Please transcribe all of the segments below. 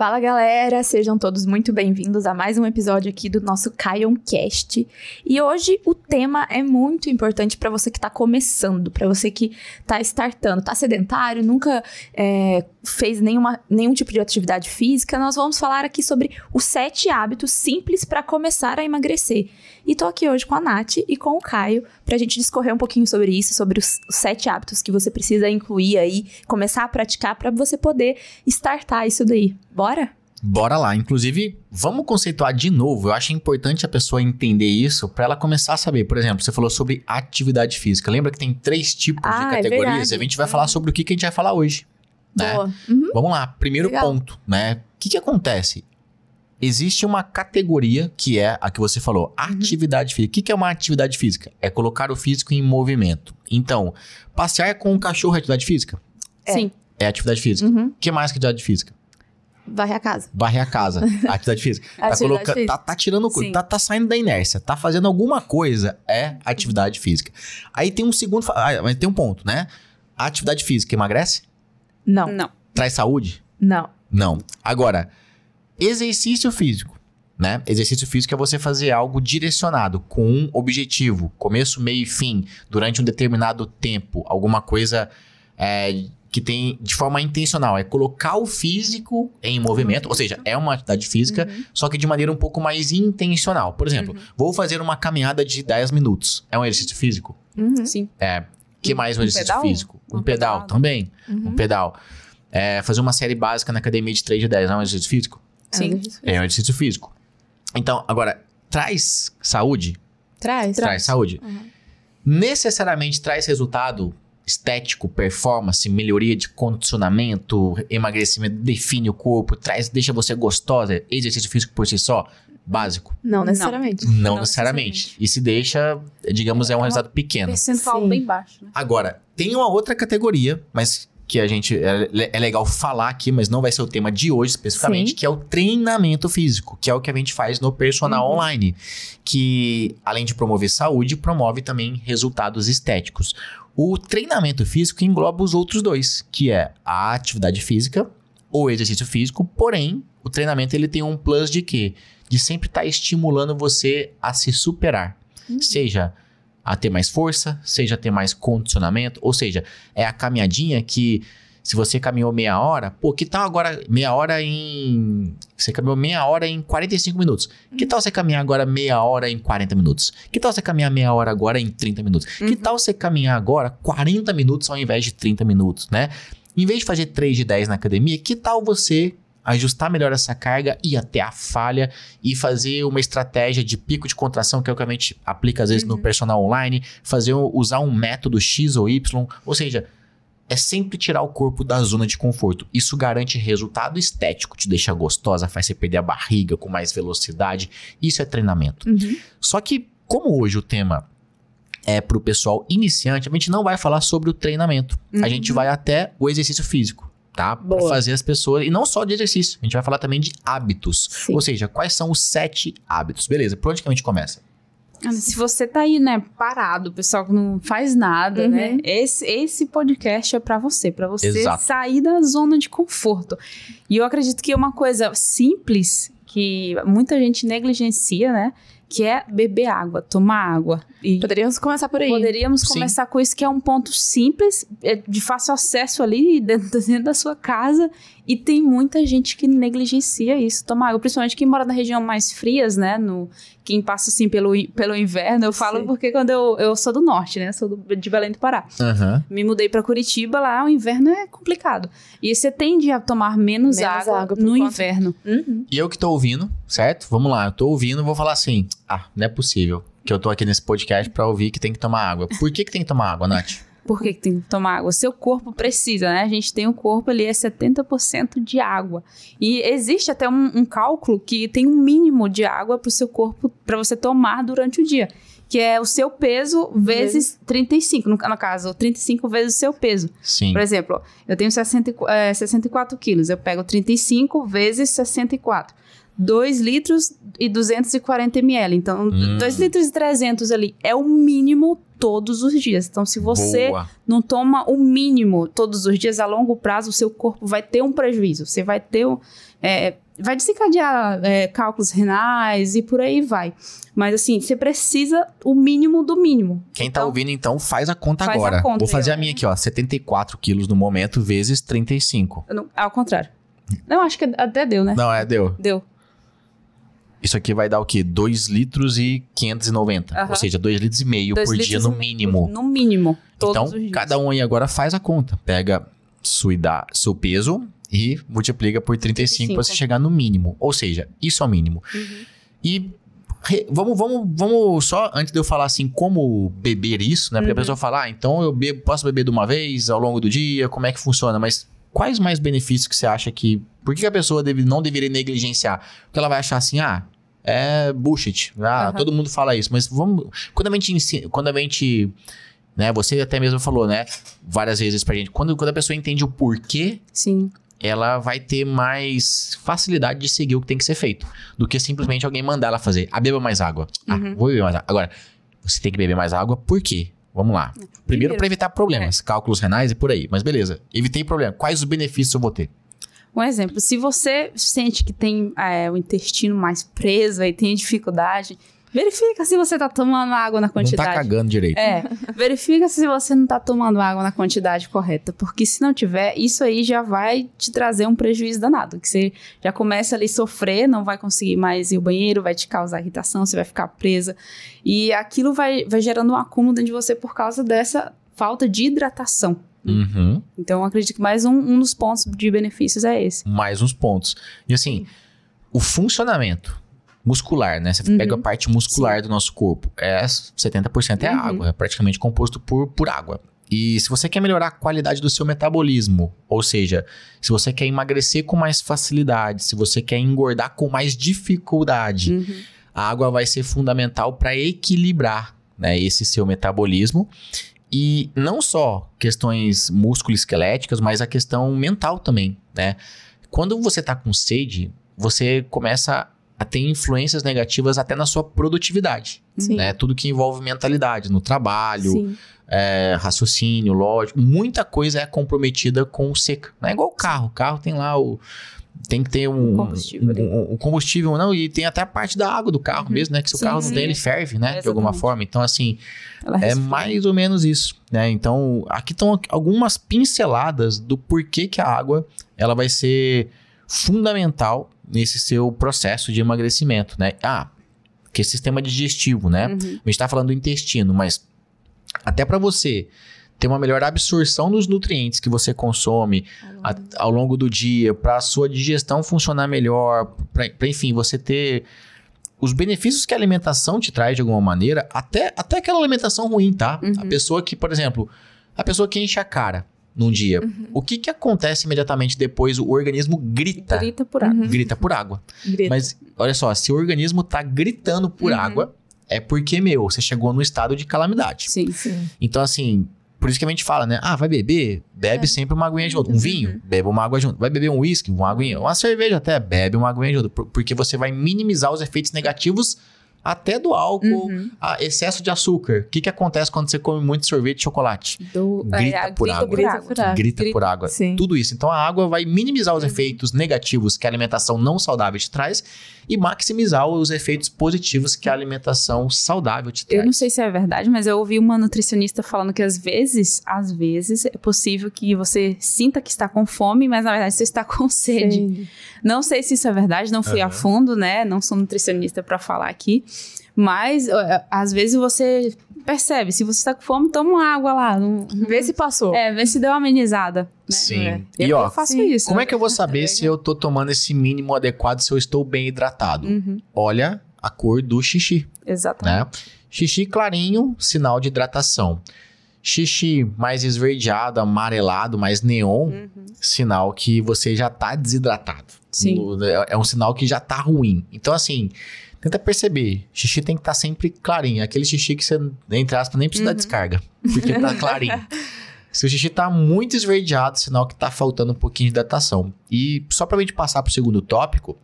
Fala galera, sejam todos muito bem-vindos a mais um episódio aqui do nosso KionCast. E hoje o tema é muito importante para você que está começando, para você que está startando, está sedentário, nunca é, fez nenhuma, nenhum tipo de atividade física. Nós vamos falar aqui sobre os sete hábitos simples para começar a emagrecer. E tô aqui hoje com a Nath e com o Caio para a gente discorrer um pouquinho sobre isso, sobre os, os sete hábitos que você precisa incluir aí, começar a praticar para você poder startar isso daí. Bora? Bora lá. Inclusive, vamos conceituar de novo. Eu acho importante a pessoa entender isso para ela começar a saber. Por exemplo, você falou sobre atividade física. Lembra que tem três tipos ah, de é categorias? É a gente vai falar uhum. sobre o que, que a gente vai falar hoje. Né? Uhum. Vamos lá. Primeiro Legal. ponto, né? O que, que acontece? Existe uma categoria que é a que você falou, uhum. atividade física. O que, é uma atividade física? É colocar o físico em movimento. Então, passear com o cachorro é atividade física? É. Sim. É atividade física. O uhum. que mais que é atividade física? Varre a casa. Varre a casa. atividade física. Tá atividade tá, física. Tá, tá tirando coisa, tá, tá saindo da inércia, tá fazendo alguma coisa, é atividade física. Aí tem um segundo, mas tem um ponto, né? A atividade física emagrece? Não. Não. Traz saúde? Não. Não. Agora, exercício físico, né? Exercício físico é você fazer algo direcionado, com um objetivo, começo, meio e fim, durante um determinado tempo, alguma coisa é, que tem de forma intencional, é colocar o físico em movimento, ou seja, é uma atividade física, uhum. só que de maneira um pouco mais intencional. Por exemplo, uhum. vou fazer uma caminhada de 10 minutos. É um exercício físico? Uhum. Sim. É. Que mais um, um exercício pedal? físico? Um, um pedal, pedal também. Uhum. Um pedal. É, fazer uma série básica na academia de 3 de 10 é um exercício físico? Sim. É um é exercício físico. Então, agora, traz saúde? Traz. Traz, traz saúde. Uhum. Necessariamente traz resultado estético, performance, melhoria de condicionamento, emagrecimento, define o corpo, traz, deixa você gostosa, exercício físico por si só, básico? Não necessariamente. Não, não, não necessariamente. necessariamente. E se deixa, digamos, é um é resultado pequeno. Percentual Sim. bem baixo. Né? Agora, tem uma outra categoria, mas que a gente é, é, legal falar aqui, mas não vai ser o tema de hoje especificamente, Sim. que é o treinamento físico, que é o que a gente faz no personal uhum. online, que além de promover saúde, promove também resultados estéticos. O treinamento físico engloba os outros dois, que é a atividade física ou exercício físico, porém, o treinamento ele tem um plus de quê? De sempre estar tá estimulando você a se superar. Uhum. Seja a ter mais força, seja a ter mais condicionamento, ou seja, é a caminhadinha que se você caminhou meia hora, pô, que tal agora meia hora em. Você caminhou meia hora em 45 minutos. Que tal você caminhar agora meia hora em 40 minutos? Que tal você caminhar meia hora agora em 30 minutos? Uhum. Que tal você caminhar agora 40 minutos ao invés de 30 minutos, né? Em vez de fazer 3 de 10 na academia, que tal você ajustar melhor essa carga e até a falha e fazer uma estratégia de pico de contração, que é o que a gente aplica às vezes uhum. no personal online, fazer usar um método X ou Y, ou seja, é sempre tirar o corpo da zona de conforto. Isso garante resultado estético, te deixa gostosa, faz você perder a barriga com mais velocidade. Isso é treinamento. Uhum. Só que, como hoje o tema é para o pessoal iniciante, a gente não vai falar sobre o treinamento. Uhum. A gente uhum. vai até o exercício físico, tá? Para fazer as pessoas. E não só de exercício, a gente vai falar também de hábitos. Sim. Ou seja, quais são os sete hábitos. Beleza, por onde que a gente começa? Ah, se você tá aí, né, parado, pessoal que não faz nada, né, uhum. né? Esse, esse podcast é para você, para você Exato. sair da zona de conforto. E eu acredito que é uma coisa simples que muita gente negligencia, né? Que é beber água, tomar água. E poderíamos começar por aí. Poderíamos Sim. começar com isso, que é um ponto simples, é de fácil acesso ali dentro, dentro da sua casa e tem muita gente que negligencia isso, tomar água. Principalmente quem mora na região mais frias, né? No, quem passa, assim, pelo, pelo inverno. Eu falo Sim. porque quando eu, eu sou do norte, né? Sou do, de Belém do Pará. Uhum. Me mudei para Curitiba, lá o inverno é complicado. E você tende a tomar menos, menos água, água no conta. inverno. Uhum. E eu que tô ouvindo, certo? Vamos lá, eu tô ouvindo, vou falar assim, ah, não é possível que eu tô aqui nesse podcast para ouvir que tem que tomar água. Por que que tem que tomar água, Nath? Por que, que tem que tomar água? seu corpo precisa, né? A gente tem um corpo ali, é 70% de água. E existe até um, um, cálculo que tem um mínimo de água para o seu corpo, para você tomar durante o dia. Que é o seu peso vezes Vezes. Uhum. 35, no, no caso, 35 vezes o seu peso. Sim. Por exemplo, eu tenho 60, é, 64 quilos, eu pego 35 vezes 64. 2 litros e 240 ml. Então, hum. 2 litros e 300 ali é o mínimo todos os dias. Então, se você Boa. não toma o mínimo todos os dias, a longo prazo, o seu corpo vai ter um prejuízo. Você vai ter um. É, vai desencadear é, cálculos renais e por aí vai. Mas assim, você precisa o mínimo do mínimo. Quem tá então, tá ouvindo, então, faz a conta faz agora. A conta, Vou fazer eu, a minha aqui, ó. 74 quilos no momento, vezes 35. Não, ao contrário. Não, acho que até deu, né? Não, é, deu. Deu. Isso aqui vai dar o quê? 2 litros e 590. Uhum. Ou seja, 2 litros e meio dois por dia, no mínimo. No mínimo. então, cada um aí agora faz a conta. Pega sua idade, seu peso e multiplica por 35, 35. para você chegar no mínimo. Ou seja, isso é o mínimo. Uhum. E vamos, vamos, vamos só, antes de eu falar assim, como beber isso, né? Porque uhum. a pessoa fala, ah, então eu bebo, posso beber de uma vez ao longo do dia, como é que funciona? Mas quais mais benefícios que você acha que. Por que a pessoa deve, não deveria negligenciar? Porque ela vai achar assim, ah, é bullshit. Ah, uhum. todo mundo fala isso. Mas vamos. Quando a gente ensina, quando a gente. Né, você até mesmo falou, né? Várias vezes pra gente. Quando, quando a pessoa entende o porquê. Sim. Ela vai ter mais facilidade de seguir o que tem que ser feito. Do que simplesmente alguém mandar ela fazer. Ah, beba mais água. Ah, uhum. vou beber mais água. Agora, você tem que beber mais água, por quê? Vamos lá. Primeiro, Primeiro para evitar é. problemas, é. cálculos renais e por aí. Mas beleza, evitei problema. Quais os benefícios eu vou ter? Um exemplo, se você sente que tem é, o intestino mais preso e tem dificuldade, Verifica se você tá tomando água na quantidade. Não tá cagando direito. É. Verifica se você não tá tomando água na quantidade correta, porque se não tiver, isso aí já vai te trazer um prejuízo danado, que você já começa ali sofrer, não vai conseguir mais ir ao banheiro, vai te causar irritação, você vai ficar presa. E aquilo vai, vai gerando um acúmulo dentro de você por causa dessa falta de hidratação. Uhum. Então, acredito que mais um, um, dos pontos de benefícios é esse. Mais uns pontos. E assim, o funcionamento muscular, né? Você uhum. pega a uhum. parte muscular Sim. do nosso corpo. É 70% é uhum. água, é praticamente composto por, por água. E se você quer melhorar a qualidade do seu metabolismo, ou seja, se você quer emagrecer com mais facilidade, se você quer engordar com mais dificuldade, uhum. a água vai ser fundamental para equilibrar né, esse seu metabolismo. E não só questões músculo-esqueléticas, mas a questão mental também, né? Quando você está com sede, você começa tem influências negativas até na sua produtividade. Sim. Né? Tudo que envolve mentalidade, no trabalho, é, raciocínio, lógico. Muita coisa é comprometida com seca. Não né? é igual o carro. O carro tem lá o tem que ter um combustível, um, um, combustível, não, e tem até a parte da água do carro uhum. mesmo, né? Que se o carro não tem, ele ferve, né? É, de alguma forma. Então, assim, é mais ou menos isso, né? Então, aqui estão algumas pinceladas do porquê que a água, ela vai ser fundamental nesse seu processo de emagrecimento, né? Ah, que é sistema digestivo, né? Uhum. A gente está falando do intestino, mas até para você ter uma melhor absorção dos nutrientes que você consome ao longo, a, ao longo do dia, para a sua digestão funcionar melhor, para enfim, você ter os benefícios que a alimentação te traz de alguma maneira, até, até aquela alimentação ruim, tá? Uhum. A pessoa que, por exemplo, a pessoa que enche a cara num dia. Uhum. O que, que acontece imediatamente depois? O organismo grita. Grita por água. Uhum. Grita por água. Grita. Mas olha só, se o organismo tá gritando por uhum. água, é porque, meu, você chegou no estado de calamidade. Sim, sim. Então, assim, por isso que a gente fala, né? Ah, vai beber? Bebe é. sempre uma aguinha junto. Um uhum. vinho? Bebe uma água junto. Vai beber um uísque? Uma aguinha. Uma cerveja até? Bebe uma aguinha junto. Porque você vai minimizar os efeitos negativos até do álcool, uhum. excesso de açúcar. O que, que acontece quando você come muito sorvete de chocolate? Do... É, grita, é, por, grita água. por, água. Grita, grita por água. Sim. Tudo isso. Então a água vai minimizar os uhum. efeitos negativos que a alimentação não saudável te traz e maximizar os efeitos positivos que a alimentação saudável te traz. Eu não sei se é verdade, mas eu ouvi uma nutricionista falando que às vezes, às vezes, é possível que você sinta que está com fome, mas na verdade você está com sede. Sim. Não sei se isso é verdade, não fui uhum. a fundo, né? Não sou nutricionista para falar aqui. Mas às vezes você percebe, se você tá com fome, toma água lá. Não... Uhum. Vê se passou. É, vê se deu uma amenizada. Né? Sim. É. E, ó, eu faço sim. isso. Como é que eu vou saber se eu tô tomando esse mínimo adequado, se eu estou bem hidratado? Uhum. Olha a cor do xixi. Né? Exatamente. Né? Xixi clarinho, sinal de hidratação. Xixi mais esverdeado, amarelado, mais neon, uhum. sinal que você já tá desidratado. Sim. É, é um sinal que já tá ruim. Então, assim, Tenta perceber. Xixi tem que estar tá sempre clarinho. Aquele xixi que você, entre aspas, nem precisa uhum. dar descarga. Porque tá clarinho. Se o xixi tá muito esverdeado, é sinal que tá faltando um pouquinho de datação. E só pra gente passar pro segundo tópico,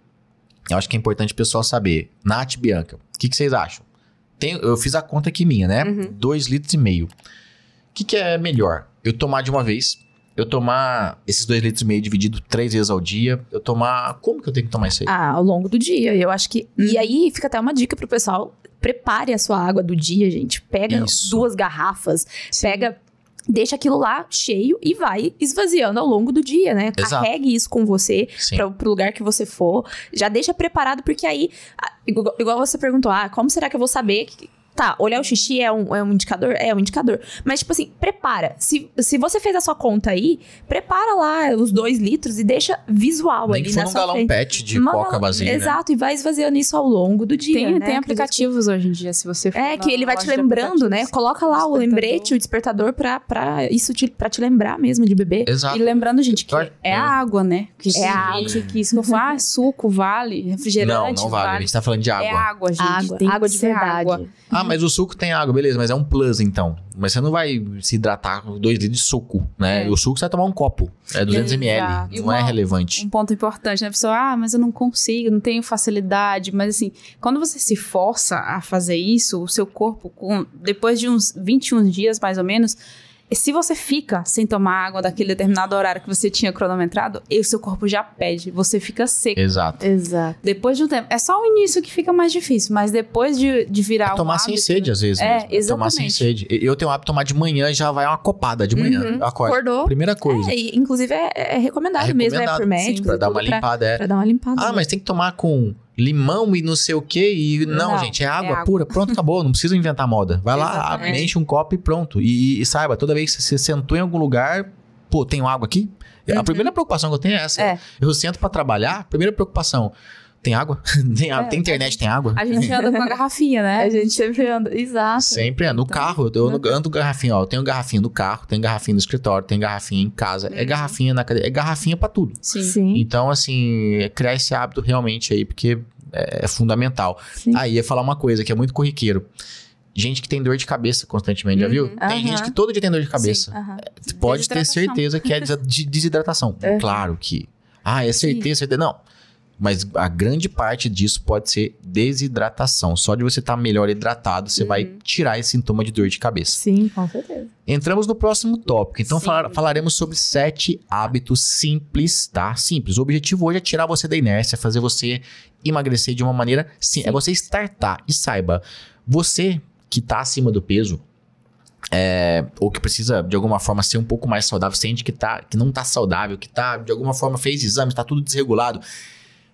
eu acho que é importante o pessoal saber. Nath Bianca, o que, que, vocês acham? Tem, eu fiz a conta aqui minha, né? 2 uhum. litros e meio. O que, que é melhor? Eu tomar de uma vez eu tomar esses dois litros e meio dividido três vezes ao dia, eu tomar. Como que eu tenho que tomar isso aí? Ah, ao longo do dia. Eu acho que. Hum. E aí fica até uma dica pro pessoal: prepare a sua água do dia, gente. Pega isso. duas garrafas, Sim. pega deixa aquilo lá cheio e vai esvaziando ao longo do dia, né? Exato. Carregue isso com você para o lugar que você for. Já deixa preparado, porque aí, igual você perguntou, ah, como será que eu vou saber que, Tá, olhar o uhum. xixi é um, é um indicador? É um indicador. Mas, tipo assim, prepara. Se, se você fez a sua conta aí, prepara lá os dois litros e deixa visual Nem ali na sua galão pet de Uma, coca vazia. Né? Exato, né? e vai esvaziando isso ao longo do dia. Tem, né? tem aplicativos hoje em dia, se você for. É, que ele vai te lembrando, né? Coloca lá o lembrete, o despertador pra, pra isso te, pra te lembrar mesmo de beber. Exato. E lembrando, gente, que é, é. água, né? Que é água. Que isso não faz suco, vale, refrigerante. Não, não vale. vale. A gente tá falando de é água. É água, gente. Água, água de verdade. Água. Ah, ah, mas o suco tem água, beleza, mas é um plus então. Mas você não vai se hidratar com 2 litros de suco, né? É. O suco você vai tomar um copo, é 200 ml, não é uma, é relevante. Um ponto importante, né? A pessoa, ah, mas eu não consigo, não tenho facilidade, mas assim, quando você se força a fazer isso, o seu corpo, com, depois de uns 21 dias mais ou menos, se você fica sem tomar água daquele determinado horário que você tinha cronometrado, o seu corpo já pede, você fica seco. Exato. Exato. Depois de um tempo, é só o início que fica mais difícil, mas depois de, de virar é tomar um hábito, sem sede às vezes. É, mesmo. exatamente. É tomar sem sede. Eu tenho o hábito de tomar de manhã e já vai uma copada de manhã. Uhum. Acordou. Primeira coisa. É, inclusive é, é recomendado, recomendado é mesmo, é por médico Sim, pra dar uma limpada, pra, é. Pra dar uma limpada. Ah, mas tem que tomar com limão e não sei o que e não, não, gente, é, é água, é água pura, pronto, acabou, não precisa inventar moda. Vai lá, enche um copo e pronto. E, e, saiba, toda vez que você sentou em algum lugar, pô, tem água aqui? Uhum. A primeira preocupação que eu tenho é essa. É. Eu sento para trabalhar, primeira preocupação, tem água? tem, água. É, tem internet, gente, tem água? A gente anda com a garrafinha, né? A gente sempre anda, exato. Sempre, no então, carro, eu no... ando garrafinha, ó, eu tenho garrafinha no carro, tenho garrafinha no escritório, tenho garrafinha em casa, é uhum. garrafinha na cadeira, é garrafinha pra tudo. Sim. Sim. Então, assim, é criar esse hábito realmente aí, porque é, é fundamental. Sim. Aí, ia falar uma coisa que é muito corriqueiro gente que tem dor de cabeça constantemente, uhum. já viu? Uhum. Tem uhum. gente que todo dia tem dor de cabeça. Sim, uhum. Pode ter certeza que é de desidratação. É. Claro que. Ah, é certeza, certeza. Não. Mas a grande parte disso pode ser desidratação. Só de você estar tá melhor hidratado, você uhum. vai tirar esse sintoma de dor de cabeça. Sim, com certeza. Entramos no próximo tópico. Então falaremos sobre sete hábitos simples, tá? Simples. O objetivo hoje é tirar você da inércia, fazer você emagrecer de uma maneira sim. É você startar. E saiba, você que está acima do peso, é, ou que precisa de alguma forma ser um pouco mais saudável, sente que, tá, que não está saudável, que tá de alguma forma fez exame, está tudo desregulado.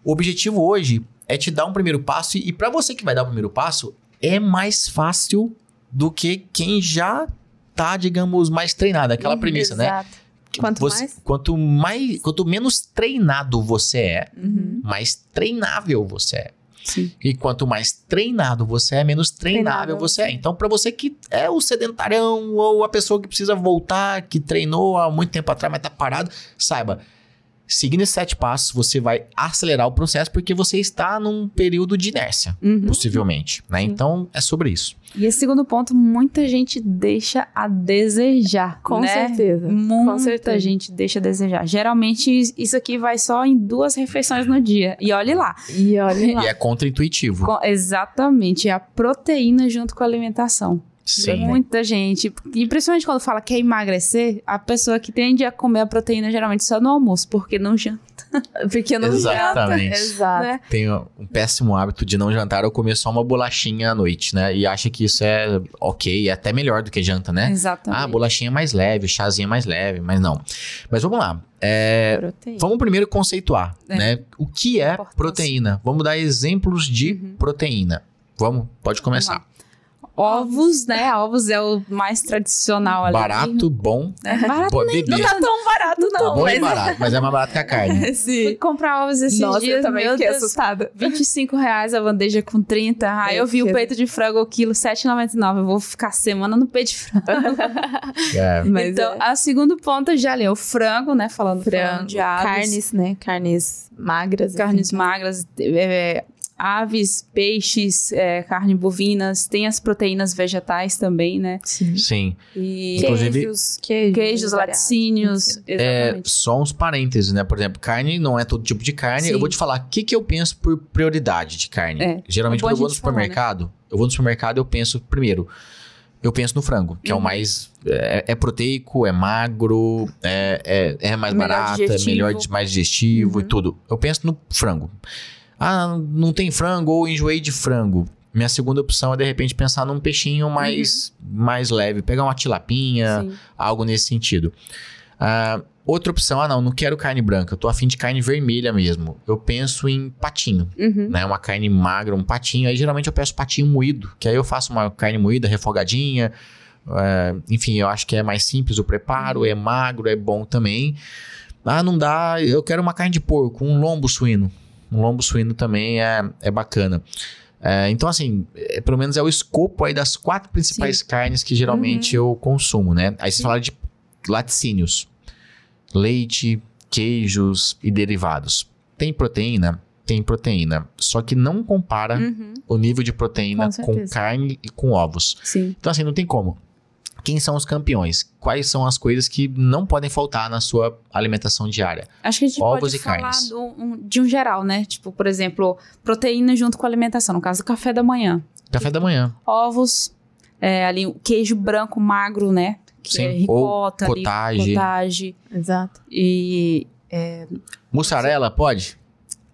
O objetivo hoje é te dar um primeiro passo e, para você que vai dar o primeiro passo, é mais fácil do que quem já tá, digamos, mais treinado, aquela uhum, premissa, né? exato. né? Quanto você, mais? Quanto mais, quanto menos treinado você é, uhum. mais treinável você é. Sim. E quanto mais treinado você é, menos treinável, treinável. você é. é. Então, para você que é o sedentarão ou a pessoa que precisa voltar, que treinou há muito tempo atrás, mas tá parado, saiba, seguindo esses sete passos, você vai acelerar o processo porque você está num período de inércia, uhum. possivelmente. Né? Então, é sobre isso. E esse segundo ponto, muita gente deixa a desejar. Com né? certeza. Muita Com certeza. gente deixa a desejar. Geralmente, isso aqui vai só em duas refeições no dia. E olhe lá. E olhe lá. E é contraintuitivo. intuitivo exatamente. É a proteína junto com a alimentação. Sim. Né? Muita gente. Impressionante principalmente quando fala que é emagrecer, a pessoa que tende a comer a proteína geralmente só no almoço, porque não janta. porque não Exatamente. janta. Exato. Né? Tem um péssimo hábito de não jantar ou comer só uma bolachinha à noite, né? E acha que isso é ok, é até melhor do que janta, né? Exatamente. Ah, bolachinha é mais leve, chazinha é mais leve, mas não. Mas vamos lá. É, vamos primeiro conceituar, é. né? O que é proteína? Vamos dar exemplos de uhum. proteína. Vamos? Pode começar. Vamos ovos, né? Ovos é o mais tradicional ali. Barato, bom. É barato pô, nem, não tá tão barato, tá não. Tá bom mas... barato, mas é mais barato que a carne. Sim. Fui comprar ovos esses Nossa, dias, eu também fiquei Deus, assustada. 25 reais a bandeja com 30. Aí eu, vi o peito de frango, o quilo, 7,99. Eu vou ficar semana no peito de frango. É. então, é. a segundo ponto já ali, é o frango, né? Falando frango, de aves. carnes, né? Carnes magras. Carnes assim. magras, é, é aves, peixes, é, carne bovinas, tem as proteínas vegetais também, né? Sim. Sim. E Inclusive, queijos, queijos, queijos laticínios. É, só uns parênteses, né? Por exemplo, carne não é todo tipo de carne. Sim. Eu vou te falar o que, que eu penso por prioridade de carne. É. Geralmente, é quando eu vou no supermercado, falar, né? eu vou no supermercado eu penso primeiro. Eu penso no frango, que uhum. é o uhum. mais. É, é, proteico, é magro, é, é, é mais melhor barato, digestivo. é melhor, mais digestivo uhum. e tudo. Eu penso no frango. Ah, não tem frango ou enjoei de frango. Minha segunda opção é, de repente, pensar num peixinho mais, uhum. mais leve. Pegar uma tilapinha, Sim. algo nesse sentido. Uh, outra opção, ah, não, não quero carne branca. Eu tô afim de carne vermelha mesmo. Eu penso em patinho, uhum. né? Uma carne magra, um patinho. Aí, geralmente, eu peço patinho moído. Que aí eu faço uma carne moída, refogadinha. Uh, enfim, eu acho que é mais simples o preparo. Uhum. É magro, é bom também. Ah, não dá, eu quero uma carne de porco, um lombo suíno um lombo suíno também é, é bacana. É, então, assim, é, pelo menos é o escopo aí das quatro principais Sim. carnes que geralmente uhum. eu consumo, né? Aí Sim. fala de laticínios, leite, queijos e derivados. Tem proteína? Tem proteína. Só que não compara uhum. o nível de proteína com, com, carne e com ovos. Sim. Então, assim, não tem como quem são os campeões? Quais são as coisas que não podem faltar na sua alimentação diária? Acho que a gente Ovos pode falar do, um, de um geral, né? Tipo, por exemplo, proteína junto com alimentação. No caso, café da manhã. Café da manhã. Ovos, é, ali o queijo branco magro, né? Que Sim. É ricota, Ou cottage. cottage. Exato. E... É, Mussarela, pode?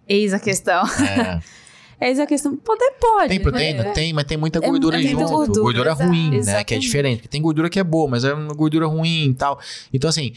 Eis a questão. É. É a questão. Poder pode. Tem proteína? Né? Tem, mas tem muita é, gordura é, junto. Muita gordura, gordura ruim, exatamente. né? Que é diferente. Porque tem gordura que é boa, mas é uma gordura ruim e tal. Então, assim,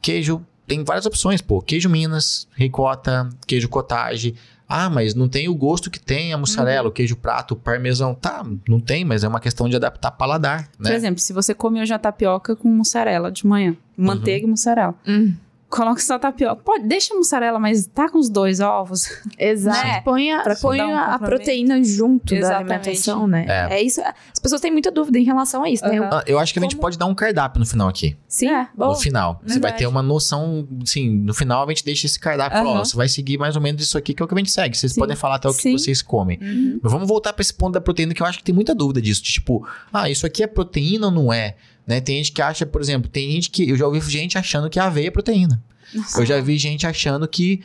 queijo tem várias opções, pô. Queijo Minas, ricota, queijo cottage. Ah, mas não tem o gosto que tem a mussarela, uhum. o queijo prato, o parmesão. Tá, não tem, mas é uma questão de adaptar paladar, né? Por exemplo, se você come hoje a tapioca com mussarela de manhã, manteiga uhum. e mussarela. Uhum coloca só tapioca. Pode, deixa a mussarela, mas tá com os dois ovos. Né? Exato. Né? Põe a, põe um a proteína junto Exatamente. da alimentação, né? É. é. isso. As pessoas têm muita dúvida em relação a isso, uhum. né? Eu, ah, eu acho que a gente pode dar um cardápio no final aqui. Sim, é, bom. No final. Verdade. Você vai ter uma noção, sim, no final a gente deixa esse cardápio. Uhum. Ó, você vai seguir mais ou menos isso aqui, que é o que a gente segue. Vocês sim. podem falar até o que sim. vocês comem. Uhum. Mas vamos voltar pra esse ponto da proteína, que eu acho que tem muita dúvida disso. De, tipo, ah, isso aqui é proteína ou não é? Né? Tem gente que acha, por exemplo, tem gente que. Eu já ouvi gente achando que é aveia é proteína. Nossa. Eu já vi gente achando que.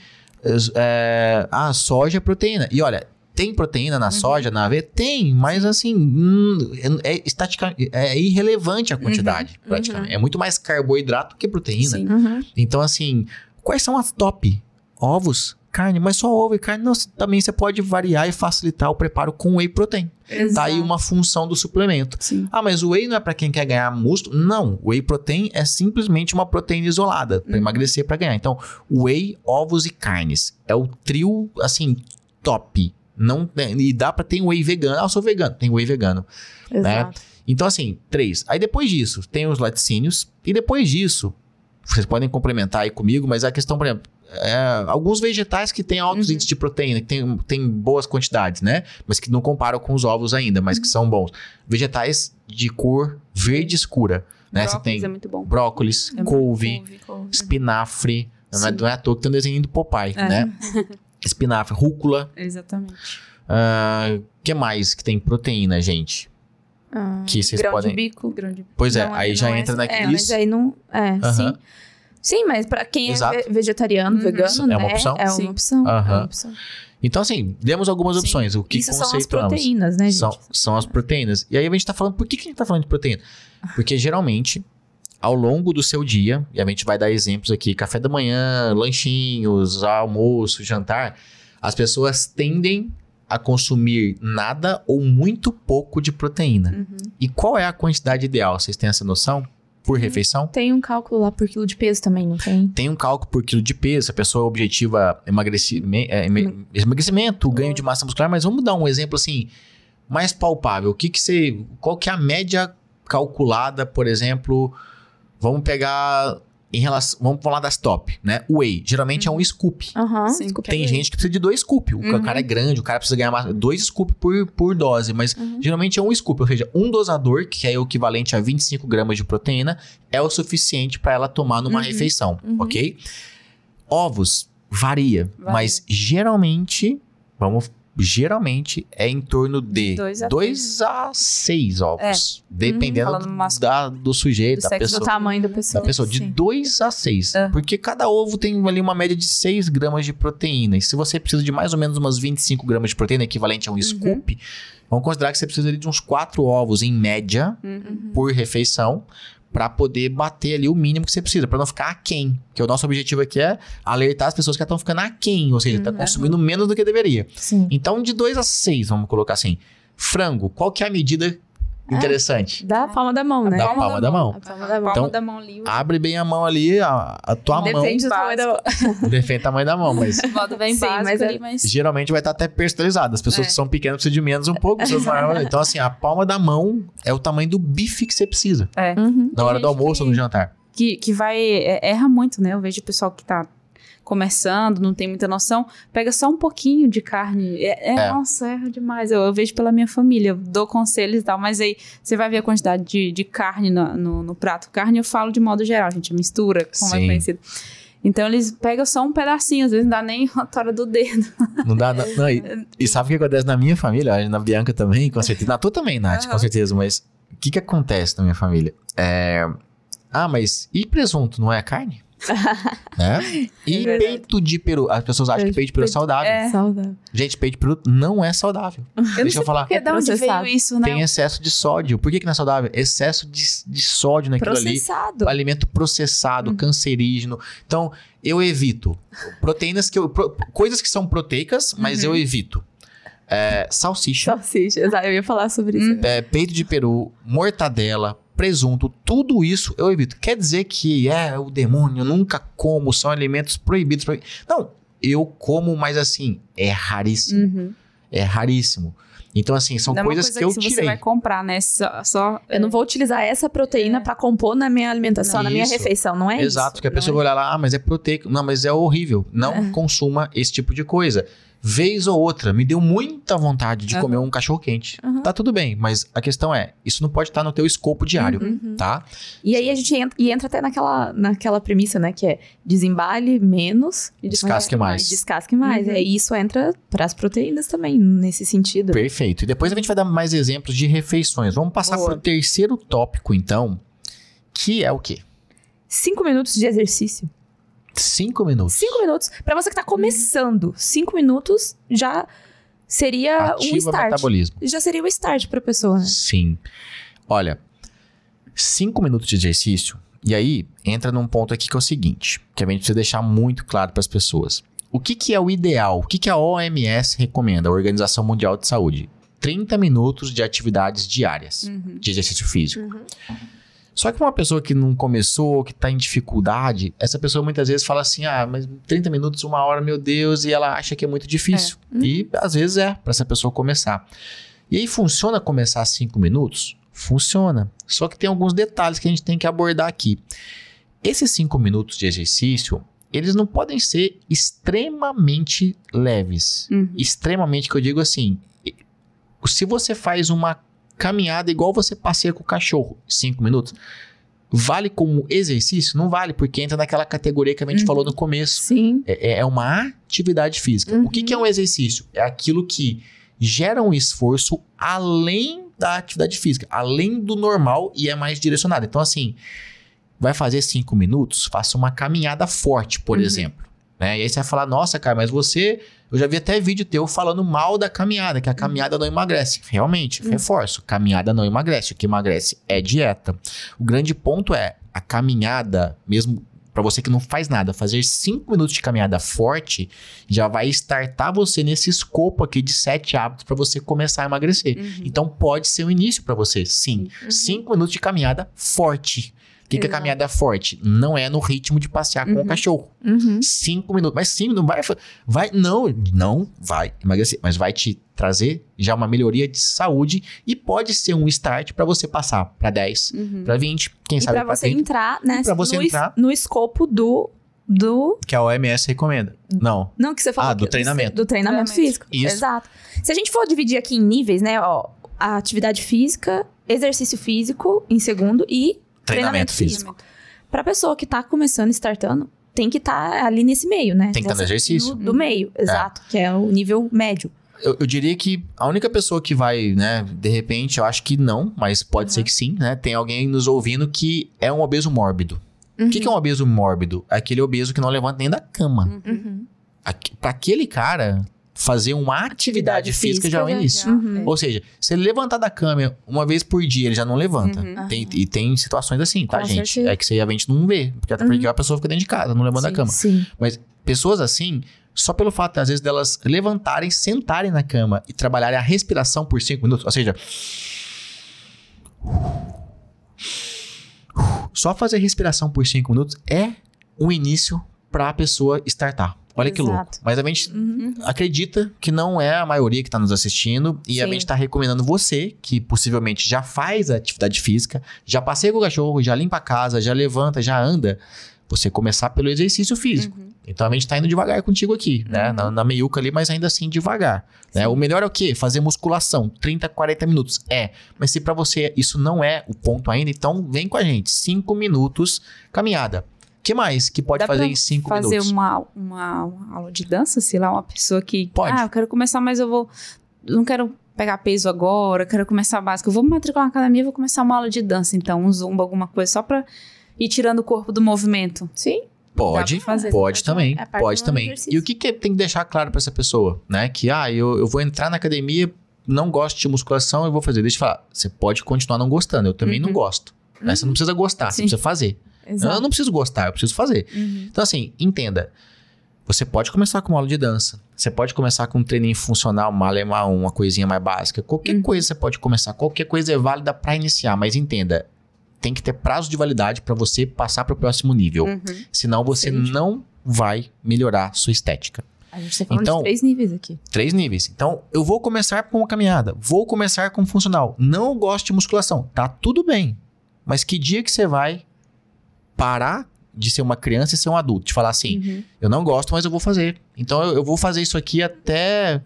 É, ah, soja é proteína. E olha, tem proteína na uhum. soja, na aveia? Tem, mas assim, hum, é, é, estatica, é irrelevante a quantidade, uhum. praticamente. Uhum. É muito mais carboidrato que proteína. Uhum. Então, assim, quais são as top? Ovos, carne, mas só ovo e carne. Não, também você pode variar e facilitar o preparo com whey protein. Exato. Tá aí uma função do suplemento. Sim. Ah, mas o whey não é para quem quer ganhar músculo? Não, o whey protein é simplesmente uma proteína isolada para hum. emagrecer para ganhar. Então, whey, ovos e carnes é o trio assim top. Não né, e dá para ter whey vegano. Ah, eu sou vegano, tem whey vegano, né? Exato. Né? Então assim, três. Aí depois disso, tem os laticínios e depois disso, vocês podem complementar aí comigo, mas a questão, por exemplo, é, alguns vegetais que têm altos uhum. índices de proteína, que tem, tem boas quantidades, né? Mas que não comparam com os ovos ainda, mas uhum. que são bons. Vegetais de cor verde escura. Né? Brócolis Você tem é muito bom. brócolis, é couve, couve, couve, espinafre. É, sim. Não é, à toa que tem um desenho Popeye, é. né? espinafre, rúcula. Exatamente. O ah, que mais que tem proteína, gente? Ah, que vocês grão podem... De bico, grão de bico. Pois é, não, aí já é entra é, naquilo. É, mas aí não... É, uh -huh. sim. Sim, mas para quem é Exato. é vegetariano, uhum. vegano, né? É uma né, opção. É uma opção. Uhum. É uma opção. Então, assim, demos algumas opções. Sim. O que Isso são as proteínas, né, gente? São, são as proteínas. E aí a gente tá falando... Por que, que a gente tá falando de proteína? Porque geralmente, ao longo do seu dia, e a gente vai dar exemplos aqui, café da manhã, lanchinhos, almoço, jantar, as pessoas tendem a consumir nada ou muito pouco de proteína. Uhum. E qual é a quantidade ideal? Vocês têm essa noção? por uhum. refeição? Tem um cálculo lá por quilo de peso também, não tem? Tem um cálculo por quilo de peso, a pessoa objetiva emagrecimento, é, emagrecimento ganho de massa muscular, mas vamos dar um exemplo assim, mais palpável. O que que você, qual que é a média calculada, por exemplo, vamos pegar em relação. Vamos falar das top, né? whey geralmente uhum. é um uhum. scoop. Uhum. Sim, é Tem é gente que precisa de dois scoop. O uhum. cara é grande, o cara precisa ganhar mais, dois scoop por, por dose, mas uhum. geralmente é um scoop, ou seja, um dosador, que é o equivalente a 25 gramas de proteína, é o suficiente para ela tomar numa uhum. refeição, ok? Ovos varia, varia, mas geralmente, vamos geralmente é em torno de 2 a 6 ovos. É. Uhum, dependendo uhum, da, do sujeito, do da sexo, pessoa. Do tamanho da pessoa. Da pessoa de 2 a 6. É. Porque cada ovo tem ali uma média de 6 gramas de proteína. E se você precisa de mais ou menos umas 25 gramas de proteína, equivalente a um uhum. scoop, vamos considerar que você precisa de uns 4 ovos em média uhum. por refeição para poder bater ali o mínimo que você precisa, para não ficar aquém. Porque o nosso objetivo aqui é alertar as pessoas que estão ficando aquém, ou seja, estão tá uhum. consumindo menos do que deveria. Sim. Então, de 2 a 6, vamos colocar assim. Frango, qual que é a medida é, interessante. É, da palma da mão, né? Da palma, palma da, mão. mão. palma da mão. Então, da mão livre. abre bem a mão ali, a, a tua mão. Defende o tamanho da mão. Defende o tamanho da mão, mas... Modo bem Sim, básico mas, é- ali, mas... Geralmente vai estar até personalizado. As pessoas é. que são pequenas precisam de menos um pouco. maiores, então, assim, a palma da mão é o tamanho do bife que você precisa. É. Uhum. Na hora do almoço que, ou no jantar. Que, que vai... É, erra muito, né? Eu vejo o pessoal que tá começando, não tem muita noção, pega só um pouquinho de carne. É, é, é. nossa, é demais. Eu, eu, vejo pela minha família, dou conselhos e tal, mas aí você vai ver a quantidade de, de carne no, no, no, prato. Carne eu falo de modo geral, gente, mistura, como é Sim. é conhecido. Então eles pegam só um pedacinho, às vezes não dá nem a tora do dedo. Não dá, não. não e, é e, sabe o que acontece na minha família? Na Bianca também, com certeza. Na tua também, Nath, uhum. com certeza. Mas o que, que acontece na minha família? É... Ah, mas e presunto não é a carne? né? E é peito de peru. As pessoas acham peito, que peito de peru é saudável. É. saudável. Gente, peito de peru não é saudável. Eu Deixa não sei eu falar. Porque de onde veio isso, né? Tem excesso de sódio. Por que, que não é saudável? Excesso de, de sódio naquilo processado. ali. Alimento processado, hum. cancerígeno. Então, eu evito. Proteínas que eu. Pro, coisas que são proteicas, mas uhum. eu evito. É, salsicha. Salsicha, exato. Eu ia falar sobre isso. É, peito de peru, mortadela, presunto, tudo isso eu evito. Quer dizer que é o demônio, eu nunca como, são alimentos proibidos. Não, eu como, mas assim, é raríssimo. Uhum. É raríssimo. Então, assim, são coisas coisa que eu que tirei. você vai comprar, né? Só, só, eu não vou utilizar essa proteína é. para compor na minha alimentação, na minha refeição, não é Exato, isso? Exato, porque a pessoa é. vai olhar lá, ah, mas é proteico. Não, mas é horrível. Não é. consuma esse tipo de coisa vez ou outra, me deu muita vontade de uhum. comer um cachorro quente. Uhum. Tá tudo bem, mas a questão é, isso não pode estar tá no teu escopo diário, uhum. uhum. tá? E aí a gente entra, e entra até naquela, naquela premissa, né, que é desembale menos e descasque mais. mais. Descasque mais. É, e isso entra para as proteínas também, nesse sentido. Perfeito. E depois a gente vai dar mais exemplos de refeições. Vamos passar para o terceiro tópico, então, que é o quê? Cinco minutos de exercício. Cinco minutos. Cinco minutos. Para você que tá começando, cinco minutos já seria Ativa um start. metabolismo. Já seria um start pra pessoa, né? Sim. Olha, cinco minutos de exercício, e aí entra num ponto aqui que é o seguinte, que a gente precisa deixar muito claro para as pessoas. O que, que é o ideal? O que, que a OMS recomenda, a Organização Mundial de Saúde? 30 minutos de atividades diárias uhum. de exercício físico. Uhum. Só que uma pessoa que não começou, que está em dificuldade, essa pessoa muitas vezes fala assim: ah, mas 30 minutos, uma hora, meu Deus, e ela acha que é muito difícil. É. Uhum. E às vezes é, para essa pessoa começar. E aí funciona começar 5 minutos? Funciona. Só que tem alguns detalhes que a gente tem que abordar aqui. Esses 5 minutos de exercício, eles não podem ser extremamente leves. Uhum. Extremamente, que eu digo assim, se você faz uma caminhada igual você passeia com o cachorro, cinco minutos, vale como exercício? Não vale, porque entra naquela categoria que a gente uhum. falou no começo. Sim. É, é, é uma atividade física. Uhum. O que, que é um uhum. exercício? É aquilo que gera um esforço além da atividade física, além do normal e é mais direcionado. Então, assim, vai fazer cinco minutos, faça uma caminhada forte, por uhum. exemplo. Né? E aí você vai falar, nossa, cara, mas você eu já vi até vídeo teu falando mal da caminhada, que a caminhada não emagrece. Realmente, reforço, caminhada não emagrece. O que emagrece é dieta. O grande ponto é a caminhada, mesmo para você que não faz nada, fazer 5 minutos de caminhada forte já vai startar você nesse escopo aqui de 7 hábitos para você começar a emagrecer. Uhum. Então pode ser o um início para você, sim. 5 uhum. minutos de caminhada forte que, que é caminhada forte? Não é no ritmo de passear uhum. com o uhum. cachorro. Uhum. Cinco minutos. Mas cinco não vai. Vai. Não, não vai emagrecer. Mas vai te trazer já uma melhoria de saúde e pode ser um start para você passar para 10, uhum. para 20, quem e sabe para você entrar, né? Para você no entrar no escopo do do que a OMS recomenda. Não. Não que você falou. Ah, do que, treinamento. Do, treinamento, treinamento, físico. Isso. Exato. Se a gente for dividir aqui em níveis, né, ó, a atividade física, exercício físico em segundo e Treinamento, treinamento físico. Para pessoa que está começando, startando, tem que estar tá ali nesse meio, né? Tem que estar tá no exercício. Do, do uhum. meio, é. exato, que é o nível médio. Eu, eu, diria que a única pessoa que vai, né, de repente, eu acho que não, mas pode uhum. ser que sim, né? Tem alguém nos ouvindo que é um obeso mórbido. Uhum. O que, que é um uhum. obeso mórbido? É aquele obeso que não levanta nem da cama. Uhum. uhum. pra aquele cara, fazer uma atividade, atividade física, já é o início. Uhum. uhum. Ou seja, se ele levantar da cama uma vez por dia, ele já não levanta. Uhum. Tem, e tem situações assim, tá, Com gente? Certeza. É que você a gente não vê. Porque, até uhum. porque a pessoa fica dentro de casa, não levanta sim, da cama. Sim. Mas pessoas assim, só pelo fato, às vezes, delas levantarem, sentarem na cama e trabalharem a respiração por cinco minutos, ou seja. Só fazer respiração por cinco minutos é um início para a pessoa startar. Olha Exato. que louco. Mas a gente uhum. uhum. acredita que não é a maioria que está nos assistindo e Sim. a gente está recomendando você que possivelmente já faz atividade física, já passeia com o cachorro, já limpa a casa, já levanta, já anda, você começar pelo exercício físico. Uhum. Então a gente está indo devagar contigo aqui, né? Uhum. Na, na, meiuca ali, mas ainda assim devagar. Né? O melhor é o quê? Fazer musculação, 30, 40 minutos. É. Mas se para você isso não é o ponto ainda, então vem com a gente. 5 minutos caminhada que mais que pode Dá fazer em cinco fazer minutos? Fazer uma, uma, aula de dança, sei lá, uma pessoa que. Pode. Ah, eu quero começar, mas eu vou. Não quero pegar peso agora, quero começar básico. Eu vou me matricular na academia, vou começar uma aula de dança, então, um zumba, alguma coisa, só pra ir tirando o corpo do movimento. Sim. Pode, fazer, pode também, é pode também. E o que, que tem que deixar claro para essa pessoa, né? Que, ah, eu, eu vou entrar na academia, não gosto de musculação, eu vou fazer. Deixa eu falar, você pode continuar não gostando, eu também uhum. não gosto. Né? Você não uhum. precisa gostar, Sim. você precisa fazer. Exato. Eu não preciso gostar, eu preciso fazer. Uhum. Então, assim, entenda. Você pode começar com uma aula de dança. Você pode começar com um treininho funcional, malemar, é uma coisinha mais básica. Qualquer uhum. coisa você pode começar. Qualquer coisa é válida para iniciar. Mas entenda, tem que ter prazo de validade para você passar para o próximo nível. Uhum. Senão você Entendi. não vai melhorar sua estética. A gente está falando então, de três níveis aqui. Três níveis. Então, eu vou começar com uma caminhada. Vou começar com funcional. Não gosto de musculação. Tá tudo bem. Mas que dia que você vai parar de ser uma criança e ser um adulto. De falar assim, uhum. eu não gosto, mas eu vou fazer. Então eu, eu, vou fazer isso aqui até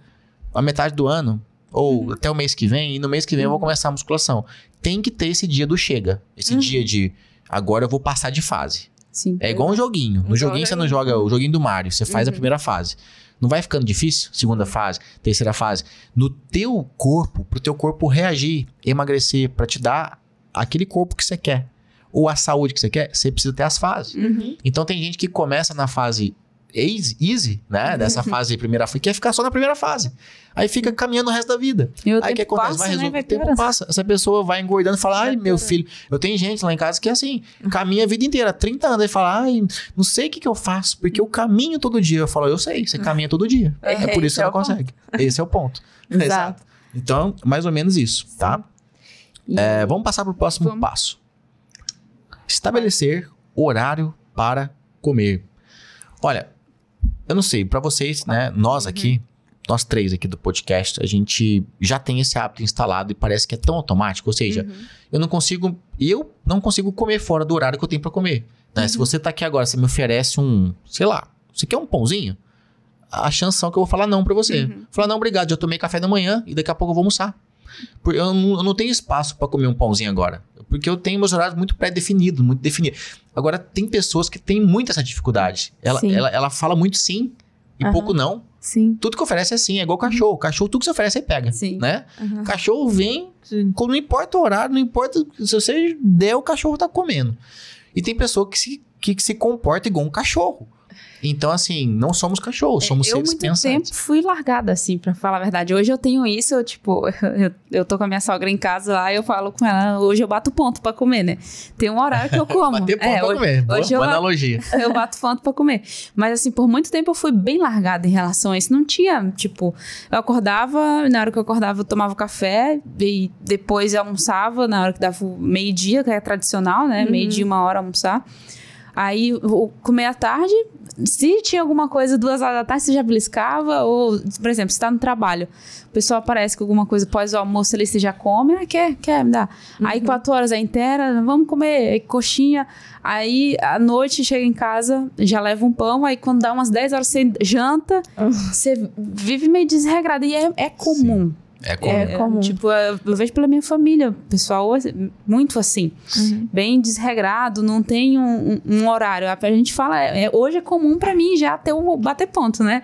a metade do ano. Ou uhum. até o mês que vem, e no mês que vem eu vou uhum. começar a musculação. Tem que ter esse dia do chega. Esse uhum. dia de agora eu vou passar de fase. Sim, é igual um joguinho. No joguinho você não joga o joguinho do Mario, você faz a uhum. primeira fase. Não vai ficando difícil? Segunda fase, terceira fase. No teu corpo, pro teu corpo reagir, emagrecer, para te dar aquele corpo que você quer ou a saúde que você quer, você precisa ter as fases. Uhum. Então tem gente que começa na fase easy, né? Uhum. Dessa fase primeira fase, quer é ficar só na primeira fase. Aí fica caminhando o resto da vida. E o aí o que acontece? Passa, vai né? resolver. Né? o tempo passa. Essa pessoa vai engordando e fala: ai, meu filho. Eu tenho gente lá em casa que é assim, caminha a vida inteira, 30 anos, e fala: ai, não sei o que, que eu faço, porque eu caminho todo dia. Eu falo: eu sei, você caminha todo dia. É, é por isso que é ela é consegue. Ponto. Esse é o ponto. Exato. Exato. Então, mais ou menos isso, tá? É, vamos passar para o próximo vamos. passo estabelecer horário para comer. Olha, eu não sei, para vocês, né? Nós aqui, uhum. nós três aqui do podcast, a gente já tem esse hábito instalado e parece que é tão automático. Ou seja, uhum. eu não consigo, eu não consigo comer fora do horário que eu tenho para comer. Né? Uhum. Se você tá aqui agora, você me oferece um, sei lá, você quer um pãozinho? A chance é que eu vou falar não para você. Uhum. Falar, não, obrigado, eu tomei café da manhã e daqui a pouco eu vou almoçar eu não, eu não tenho espaço para comer um pãozinho agora. Porque eu tenho meus horários muito pré-definidos, muito definidos. Agora, tem pessoas que têm muita essa dificuldade. Ela, ela, ela fala muito sim e uhum. pouco não. Sim. Tudo que oferece é sim é igual uhum. cachorro. Cachorro, tudo que você oferece, aí pega. Sim. Né? Uhum. Cachorro vem, não importa o horário, não importa. Se você der, o cachorro tá comendo. E tem pessoa que se, que, que se comporta igual um cachorro. Então, assim, não somos cachorros, é, somos é, seres pensantes. Eu muito tempo fui largada, assim, pra falar a verdade. Hoje eu tenho isso, eu, tipo, eu, eu tô com a minha sogra em casa lá, eu falo com ela, hoje eu bato ponto pra comer, né? Tem um horário que eu como. Bater ponto é, pra hoje, comer, boa, hoje boa eu analogia. eu bato ponto pra comer. Mas, assim, por muito tempo eu fui bem largada em relação a isso. Não tinha, tipo, eu acordava, na hora que eu acordava eu tomava café e depois eu almoçava, na hora que dava meio-dia, que é tradicional, né? Uhum. Meio-dia, uma hora almoçar. Aí comer à tarde, se tinha alguma coisa duas horas da tarde, você já beliscava, ou, por exemplo, você está no trabalho, o pessoal aparece com alguma coisa pós o almoço ali, você já come, ah, quer, quer, me dá. Uhum. Aí quatro horas é inteira, vamos comer coxinha. Aí à noite chega em casa, já leva um pão, aí quando dá umas 10 horas você janta, uhum. você vive meio desregrado. E é, é comum. Sim é comum. É, é comum. Tipo, é, eu vejo pela minha família, pessoal é muito assim, uhum. bem desregrado, não tem um, um, um, horário. A gente fala, é, hoje é comum para mim já ter o bater ponto, né?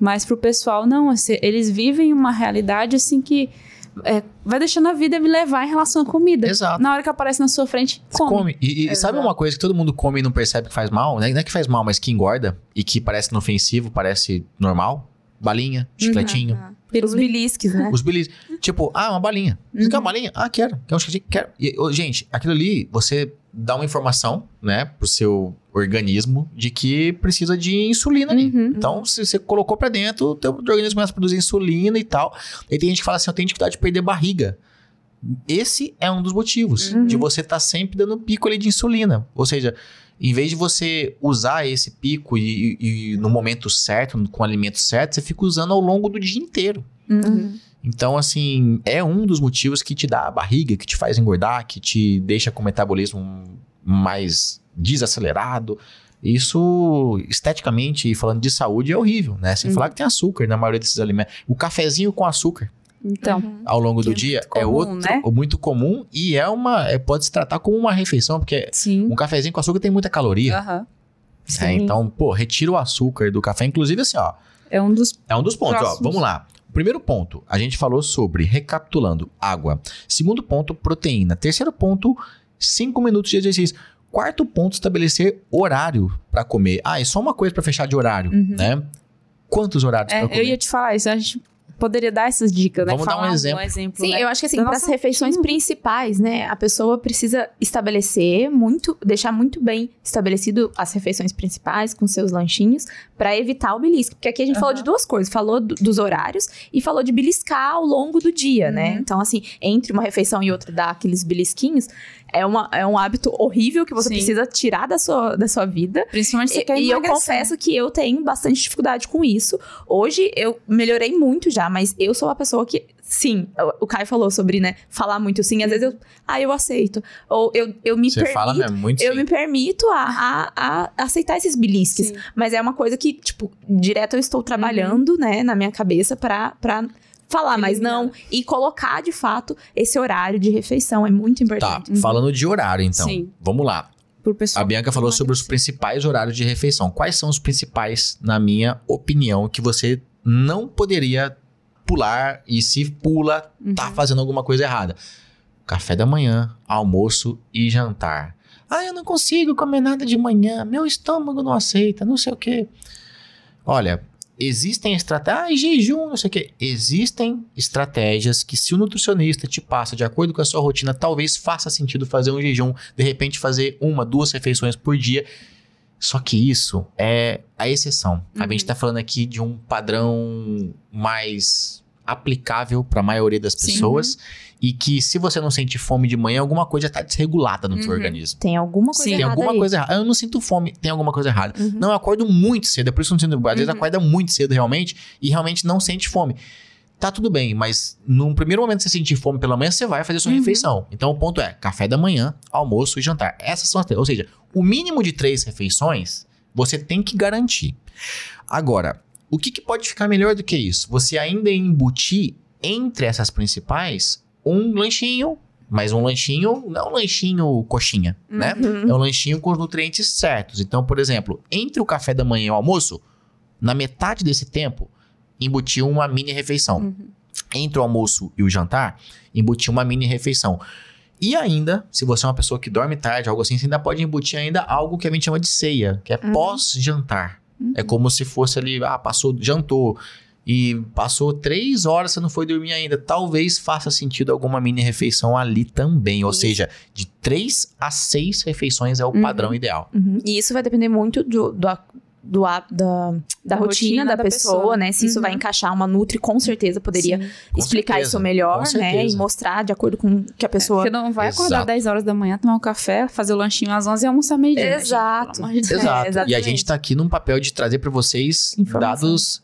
Mas pro pessoal, não, assim, eles vivem uma realidade assim que é, vai deixando a vida me levar em relação à comida. Exato. Na hora que aparece na sua frente, come. come. E, e sabe uma coisa que todo mundo come e não percebe que faz mal? Né? Não é que faz mal, mas que engorda e que parece inofensivo, parece normal? Balinha, uhum. chicletinho. Uhum. Pelos belisques, né? Os belisques. tipo, ah, uma balinha. Você uhum. quer uma uhum. balinha? Ah, quero. Quer um Quero. E, oh, gente, aquilo ali, você dá uma informação, né, pro seu organismo de que precisa de insulina ali. Uhum. Então, se você colocou para dentro, o teu organismo começa a produzir insulina e tal. E tem gente que fala assim, eu tenho dificuldade de perder barriga. Esse é um dos motivos uhum. de você estar tá sempre dando pico ali de insulina. Ou seja, em vez de você usar esse pico e, e, no momento certo, com o alimento certo, você fica usando ao longo do dia inteiro. Uhum. Então, assim, é um dos motivos que te dá a barriga, que te faz engordar, que te deixa com o metabolismo mais desacelerado. Isso, esteticamente e falando de saúde, é horrível, né? Sem uhum. falar que tem açúcar na né? maioria desses alimentos. O cafezinho com açúcar. Então, uhum. ao longo do é dia é, comum, é outro né? muito comum e é uma é, pode se tratar como uma refeição porque Sim. um cafezinho com açúcar tem muita caloria. Uhum. É, então, pô, retira o açúcar do café, inclusive assim, ó. É um dos É um dos pontos, próximos. ó. Vamos lá. Primeiro ponto, a gente falou sobre recapitulando água. Segundo ponto, proteína. Terceiro ponto, cinco minutos de exercício. Quarto ponto, estabelecer horário para comer. Ah, é só uma coisa para fechar de horário, uhum. né? Quantos horários é, para comer? Eu ia te falar isso. A gente poderia dar essas dicas, né? Vamos Falar dar um exemplo. Um exemplo Sim, né? eu acho que assim, para as refeições principais, né, a pessoa precisa estabelecer muito, deixar muito bem estabelecido as refeições principais com seus lanchinhos para evitar o belisco, porque aqui a gente uhum. falou de duas coisas, falou do, dos horários e falou de beliscar ao longo do dia, né? uhum. né? Então assim, entre uma refeição e outra dar aqueles belisquinhos é, uma, é um hábito horrível que você Sim. precisa tirar da sua, da sua vida. Principalmente se você quer E emagrecer. eu confesso que eu tenho bastante dificuldade com isso. Hoje eu melhorei muito já, mas eu sou uma pessoa que sim. O Caio falou sobre, né, falar muito sim. Às vezes eu, ah, eu aceito. Ou eu, eu me Você permito. Fala mesmo, muito eu sim. me permito a, a, a aceitar esses belisques. Sim. Mas é uma coisa que, tipo, direto eu estou trabalhando, uhum. né, na minha cabeça para falar, mas não. E colocar, de fato, esse horário de refeição é muito tá, importante. Tá, uhum. falando de horário, então. Sim. Vamos lá. A Bianca falou sobre os principais horários de refeição. Quais são os principais, na minha opinião, que você não poderia pular e se pula, tá uhum. tá fazendo alguma coisa errada? Café da manhã, almoço e jantar. Ah, eu não consigo comer nada de manhã, meu estômago não aceita, não sei o quê. Olha, existem estratégias, ah, jejum, não sei o quê. Existem estratégias que se o nutricionista te passa de acordo com a sua rotina, talvez faça sentido fazer um jejum, de repente fazer uma, duas refeições por dia. Só que isso é a exceção. Uhum. A gente está falando aqui de um padrão mais aplicável para a maioria das pessoas Sim. e que se você não sente fome de manhã, alguma coisa está desregulada no uhum. seu organismo. Tem alguma coisa Sim. errada. Tem alguma aí. coisa errada. Eu não sinto fome, tem alguma coisa errada. Uhum. Não, eu acordo muito cedo, é por isso que eu não sinto. Às uhum. vezes acorda muito cedo realmente e realmente não sente fome. Tá tudo bem, mas num primeiro momento que você sentir fome pela manhã, você vai fazer sua uhum. refeição. Então o ponto é café da manhã, almoço e jantar. Essas são as três. Ou seja, o mínimo de três refeições você tem que garantir. Agora, o que, que pode ficar melhor do que isso? Você ainda embutir entre essas principais um lanchinho mas um lanchinho não é um lanchinho coxinha, né? uhum. né? É um lanchinho com os nutrientes certos. Então, por exemplo, entre o café da manhã e o almoço, na metade desse tempo, embutir uma mini refeição. Uhum. Entre o almoço e o jantar, embutir uma mini refeição. E ainda, se você é uma pessoa que dorme tarde, algo assim, você ainda pode embutir ainda algo que a gente chama de ceia, que é uhum. pós-jantar. É uhum. É como se fosse ali, ah, passou, jantou e passou três horas você não foi dormir ainda. Talvez faça sentido alguma mini refeição ali também. Ou isso. seja, de três a seis refeições é o uhum. padrão ideal. Uhum. E isso vai depender muito do, do, do, da, da, da rotina, rotina, da, pessoa, pessoa. né? Se uhum. isso vai uhum. encaixar, uma Nutri com certeza poderia Sim. explicar certeza. isso melhor, né? E mostrar de acordo com o que a pessoa. É, porque não vai acordar Exato. 10 horas da manhã, tomar um café, fazer o lanchinho às 11 e almoçar meio-dia. Exato. Né, gente, Exato. É, e a gente tá aqui num papel de trazer para vocês Informação. dados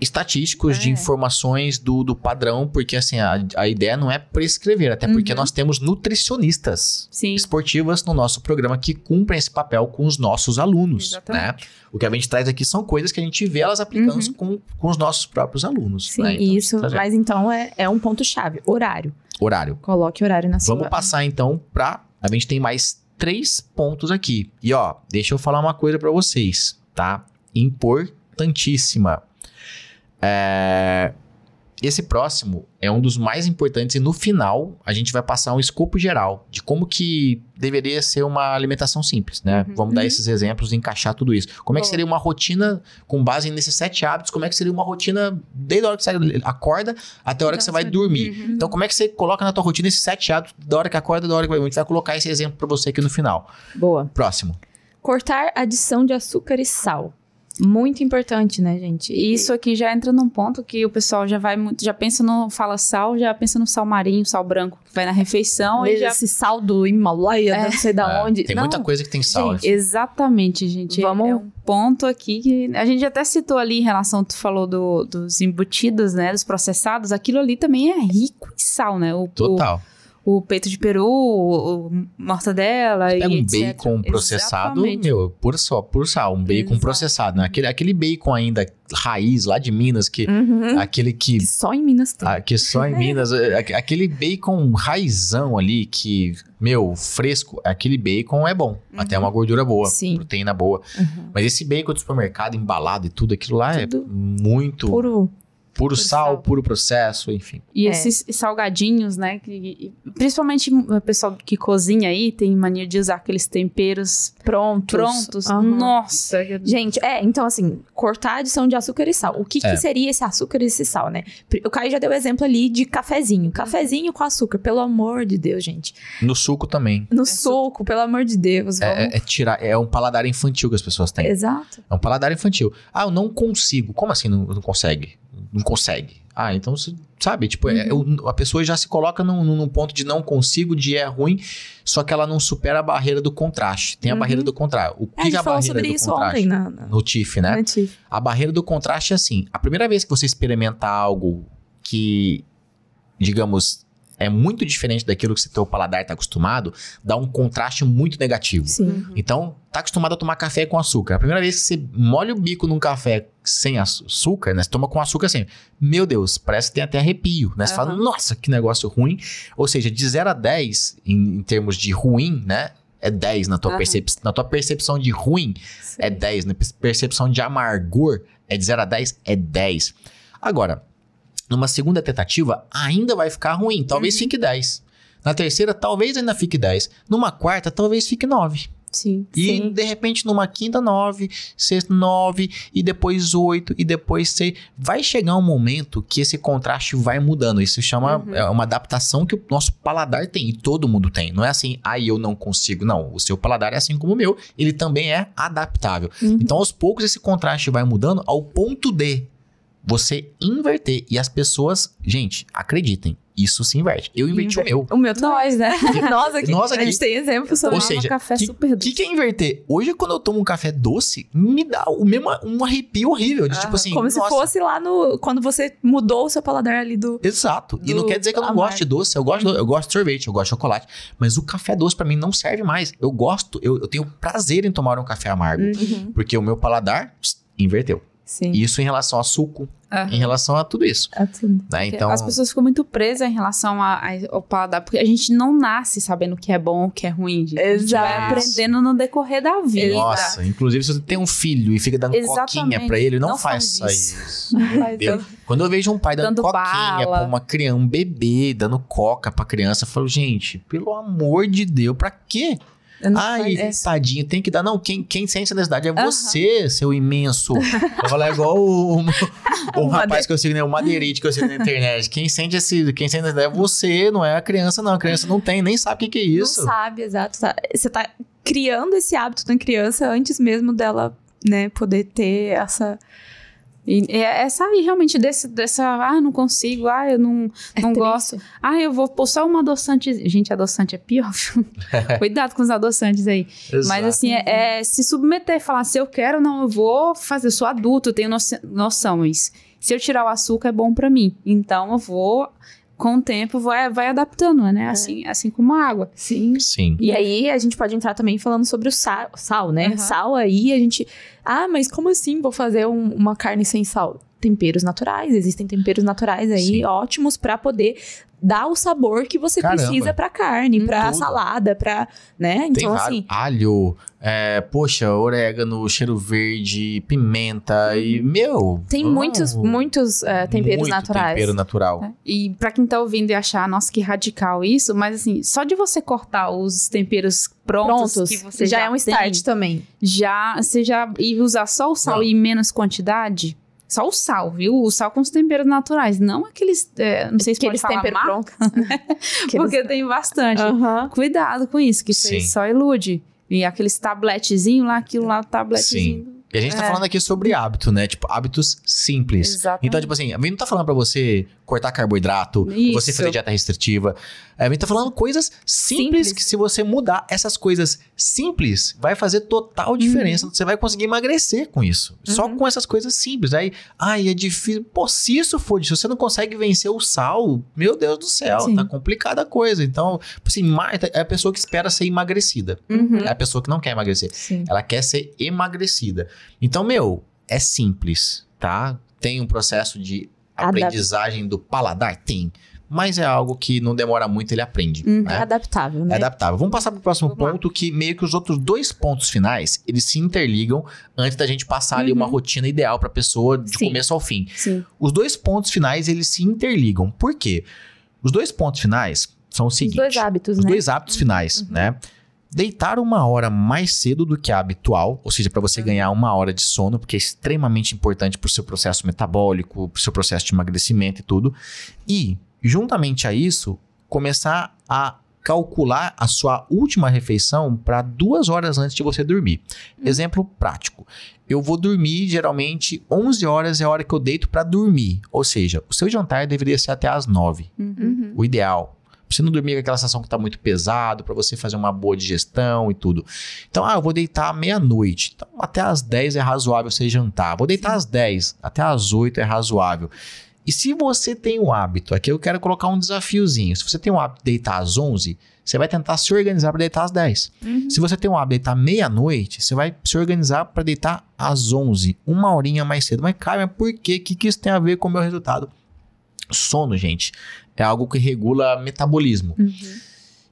estatísticos, é. de informações do, do padrão, porque assim, a, a ideia não é prescrever, né? até porque uhum. nós temos nutricionistas Sim. esportivas no nosso programa que cumprem esse papel com os nossos alunos, né? O que a gente traz aqui são coisas que a gente vê elas aplicando uhum. com, com os nossos próprios alunos. Sim, né? então, isso, tá mas então é, é um ponto-chave, horário. Horário. Coloque horário na sua... Vamos passar então para... A gente tem mais três pontos aqui. E ó, deixa eu falar uma coisa para vocês, tá? Importantíssima é... Esse próximo é um dos mais importantes e no final a gente vai passar um escopo geral de como que deveria ser uma alimentação simples, né? Uhum. Vamos dar uhum. esses exemplos e encaixar tudo isso. Como Bom. é que seria uma rotina com base nesses sete hábitos? Como é que seria uma rotina desde a hora que você acorda até a hora que você vai dormir? Uhum. Então, como é que você coloca na tua rotina esses sete hábitos da hora que acorda, da hora que vai dormir? A gente vai colocar esse exemplo para você aqui no final. Boa. Próximo. Cortar adição de açúcar e sal. Muito importante, né, gente? E isso aqui já entra num ponto que o pessoal já vai muito, já pensa no fala sal, já pensa no sal marinho, sal branco que vai na refeição e já esse sal do Himalaia, é. não sei da é, onde. Tem não, muita coisa que tem sal. Gente, assim. Exatamente, gente. É, Vamos é um ponto aqui que a gente até citou ali em relação tu falou do, dos embutidos, né, dos processados, aquilo ali também é rico em sal, né? O, Total. O, o peito de peru, o, o mortadela é e É um etc. bacon processado, Exatamente. meu, por só, por sal, um bacon Exato. processado, né? Aquele, aquele bacon ainda raiz lá de Minas que uhum. aquele que, que, só em Minas tem. Ah, que só em é. Minas, é, é, aquele bacon raizão ali que, meu, fresco, aquele bacon é bom, uhum. até uma uhum. gordura boa, Sim. proteína boa. Uhum. Mas esse bacon do supermercado embalado e tudo aquilo lá tudo é muito puro Puro, sal, sal, puro processo, enfim. E é. esses salgadinhos, né? Que, principalmente o pessoal que cozinha aí tem mania de usar aqueles temperos prontos. Prontos. Uhum. Nossa. Gente, é, então assim, cortar a adição de açúcar e sal. O que, é. que seria esse açúcar e esse sal, né? O Caio já deu exemplo ali de cafezinho. Cafezinho com açúcar, pelo amor de Deus, gente. No suco também. No é suco, suco, pelo amor de Deus. É, é, é, tirar, é um paladar infantil que as pessoas têm. Exato. É um paladar infantil. Ah, eu não consigo. Como assim não, não consegue? não consegue. Ah, então, você sabe, tipo, é, eu, a pessoa já se coloca num, ponto de não consigo, de é ruim, só que ela não supera a barreira do contraste. Tem a uhum. barreira do contraste. O é, que é, a, gente é a falou barreira sobre do isso contraste? Ontem na, na... No TIF, né? TIF. A barreira do contraste é assim: a primeira vez que você experimentar algo que, digamos, é muito diferente daquilo que o seu paladar está acostumado, dá um contraste muito negativo. Sim. Uhum. Então, tá acostumado a tomar café com açúcar. A primeira vez que você molha o bico num café sem açúcar, né? Você toma com açúcar assim, meu Deus, parece que tem até arrepio, né? Você uhum. fala, nossa, que negócio ruim. Ou seja, de 0 a 10, em, em termos de ruim, né? é 10 na tua, uhum. percep... na tua percepção de ruim, Sim. é 10. Na percepção de amargor, é de 0 a 10, é 10. Agora, numa segunda tentativa, ainda vai ficar ruim, talvez uhum. fique 10. Na terceira, talvez ainda fique 10. Numa quarta, talvez fique 9. Sim. E sim. de repente numa quinta nove, sexta nove e depois oito e depois seis, vai chegar um momento que esse contraste vai mudando. Isso chama uhum. é uma adaptação que o nosso paladar tem e todo mundo tem. Não é assim, aí ah, eu não consigo. Não, o seu paladar é assim como o meu, ele também é adaptável. Uhum. Então aos poucos esse contraste vai mudando ao ponto de você inverter e as pessoas, gente, acreditem, isso se inverte. Eu inventei o meu. O meu nós, né? nós aqui. Nós aqui. A gente tem exemplo sobre Ou seja, um café que, super doce. O que, é inverter? Hoje, quando eu tomo um café doce, me dá o mesmo, um arrepio horrível. De, ah, tipo assim, como nossa. se fosse lá no. Quando você mudou o seu paladar ali do. Exato. Do, e não quer dizer que eu não gosto de doce. Eu gosto, eu gosto de sorvete, eu gosto de chocolate. Mas o café doce para mim não serve mais. Eu gosto, eu, eu, tenho prazer em tomar um café amargo. Uhum. Porque o meu paladar inverteu. Sim. Isso em relação a suco, uhum. em relação a tudo isso. A tudo. Né? Então, As pessoas ficam muito presas em relação a, a, ao paladar, porque a gente não nasce sabendo o que é bom, o que é ruim. Gente. A gente vai aprendendo no decorrer da vida. Nossa, inclusive se você tem um filho e fica dando Exatamente. coquinha pra ele, não, não faz, faz isso. Não faz Quando eu vejo um pai dando, dando coquinha bala. pra uma criança, um bebê, dando coca pra criança, eu falo, gente, pelo amor de Deus, pra quê? Ai, ah, é. tadinho, tem que dar. Não, quem, quem sente essa necessidade é uh -huh. você, seu imenso. Eu falo, é igual o, o, o rapaz que eu sigo, né? O madeirite que eu sigo na internet. Quem sente esse, quem sente essa necessidade é você, não é a criança, não. A criança não tem, nem sabe o que, que é isso. Não sabe, exato. Você tá criando esse hábito na criança antes mesmo dela, né, poder ter essa e é, é, sair realmente desse, dessa, ah, não consigo, ah, eu não, é não gosto. Ah, eu vou pôr só um adoçante. Gente, adoçante é pior. Cuidado com os adoçantes aí. Exato. Mas assim, é, é, se submeter, falar se eu quero, não, eu vou fazer, eu sou adulto, eu tenho noção, noção isso. Se eu tirar o açúcar é bom para mim. Então eu vou com o tempo vai, vai adaptando, né? É. Assim, assim como a água. Sim. Sim. E aí a gente pode entrar também falando sobre o sal, sal né? Uhum. Sal aí a gente. Ah, mas como assim vou fazer um, uma carne sem sal? Temperos naturais, existem temperos naturais aí Sim. ótimos para poder dá o sabor que você Caramba. precisa para carne, hum, para salada, para, né? Então Tem assim, alho, é, poxa, orégano, cheiro verde, pimenta e uhum. meu. Tem oh, muitos, muitos é, temperos muito naturais. Tempero natural. É. E para quem tá ouvindo e achar, nossa, que radical isso, mas assim, só de você cortar os temperos prontos, prontos que você já, já é um start tem, também. Já, você já e usar só o sal Não. e menos quantidade. Só o sal, viu? O sal com os temperos naturais, não aqueles. É, não sei se aqueles pode falar tempero pronto. Né? Porque tem bastante. Uhum. Cuidado com isso, que isso só ilude. E aqueles tabletezinho lá, aquilo lá, tabletezinho. Sim. E a gente tá é. tá falando aqui sobre hábito, né? Tipo, hábitos simples. Então, Exatamente. Então, tipo assim, a gente não tá falando para você cortar carboidrato, Isso. você fazer dieta restritiva. A gente tá falando coisas simples, simples, que se você mudar essas coisas simples, vai fazer total uhum. diferença. Uhum. Você vai conseguir emagrecer com isso. Uhum. Só com essas coisas simples. Aí, ai, é difícil. Pô, se isso for difícil, você não consegue vencer o sal, meu Deus do céu, Sim. tá complicada a coisa. Então, tipo assim, é a pessoa que espera ser emagrecida. Uhum. É a pessoa que não quer emagrecer. Sim. Ela quer ser emagrecida. Então, meu, é simples, tá? Tem um processo de aprendizagem do paladar? Tem. Mas é algo que não demora muito, ele aprende. Hum, né? É adaptável, né? É adaptável. Vamos passar para o próximo Vamos ponto, lá. que meio que os outros dois pontos finais, eles se interligam antes da gente passar uhum. ali uma uhum. rotina ideal para a pessoa de Sim. começo ao fim. Sim. Os dois pontos finais, eles se interligam. Por quê? Os dois pontos finais são o seguinte... Os dois hábitos, Os né? dois hábitos finais, uhum. né? deitar uma hora mais cedo do que a habitual, ou seja, para você uhum. ganhar uma hora de sono, porque é extremamente importante para o seu processo metabólico, para o seu processo de emagrecimento e tudo. E, juntamente a isso, começar a calcular a sua última refeição para duas horas antes de você dormir. Hum. Exemplo prático. Eu vou dormir geralmente 11 horas é a hora que eu deito para dormir. Ou seja, o seu jantar deveria ser até às 9. Uhum. uhum. O ideal você não dormir com aquela sensação que está muito pesado, para você fazer uma boa digestão e tudo. Então, ah, eu vou deitar meia-noite. Então, até às 10 é razoável você jantar. Vou deitar às 10, até às 8 é razoável. E se você tem o hábito, aqui eu quero colocar um desafiozinho. Se você tem o hábito de deitar às 11, você vai tentar se organizar para deitar às 10. Uhum. Se você tem o hábito de deitar meia-noite, você vai se organizar para deitar às 11, uma horinha mais cedo. Mas, cara, por quê? O que, que isso tem a ver com o meu resultado? Sono, gente, é algo que regula metabolismo. Uhum.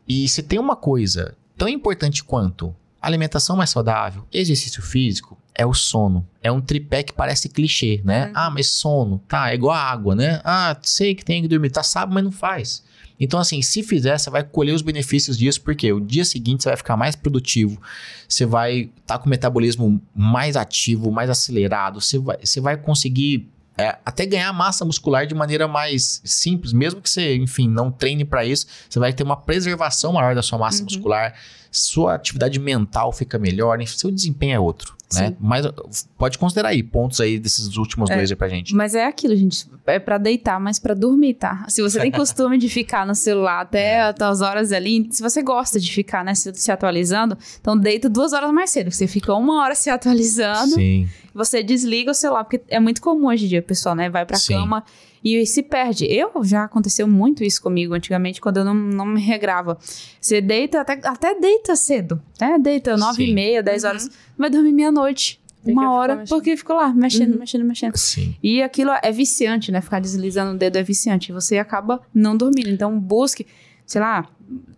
E se tem uma coisa tão importante quanto alimentação mais saudável, exercício físico, é o sono. É um tripé que parece clichê, né? Uhum. Ah, mas sono, tá, é igual a água, né? Ah, sei que tem que dormir, tá, sabe, mas não faz. Então, assim, se fizer, você vai colher os benefícios disso, porque o dia seguinte você vai ficar mais produtivo, você vai estar tá com o metabolismo mais ativo, mais acelerado, você vai, você vai conseguir é, até ganhar massa muscular de maneira mais simples, mesmo que você, enfim, não treine para isso, você vai ter uma preservação maior da sua massa uhum. muscular, sua atividade mental fica melhor, enfim, seu desempenho é outro, né? Sim. né? Mas uh, pode considerar aí pontos aí desses últimos é, dois aí pra gente. Mas é aquilo, gente, é para deitar, mas para dormir, tá? Se você tem costume de ficar no celular até é. as horas ali, se você gosta de ficar, né, se, se atualizando, então deita duas horas mais cedo, você fica uma hora se atualizando. Sim você desliga o celular, porque é muito comum hoje em dia, pessoal, né? Vai pra Sim. cama e se perde. Eu já aconteceu muito isso comigo antigamente, quando eu não, não me regrava. Você deita, até, até deita cedo, né? Deita nove e meia, dez uhum. horas, vai dormir meia-noite. Uma hora, mexendo. porque ficou lá, mexendo, uhum. mexendo, mexendo. Sim. E aquilo é viciante, né? Ficar deslizando o dedo é viciante. Você acaba não dormindo. Então, busque sei lá,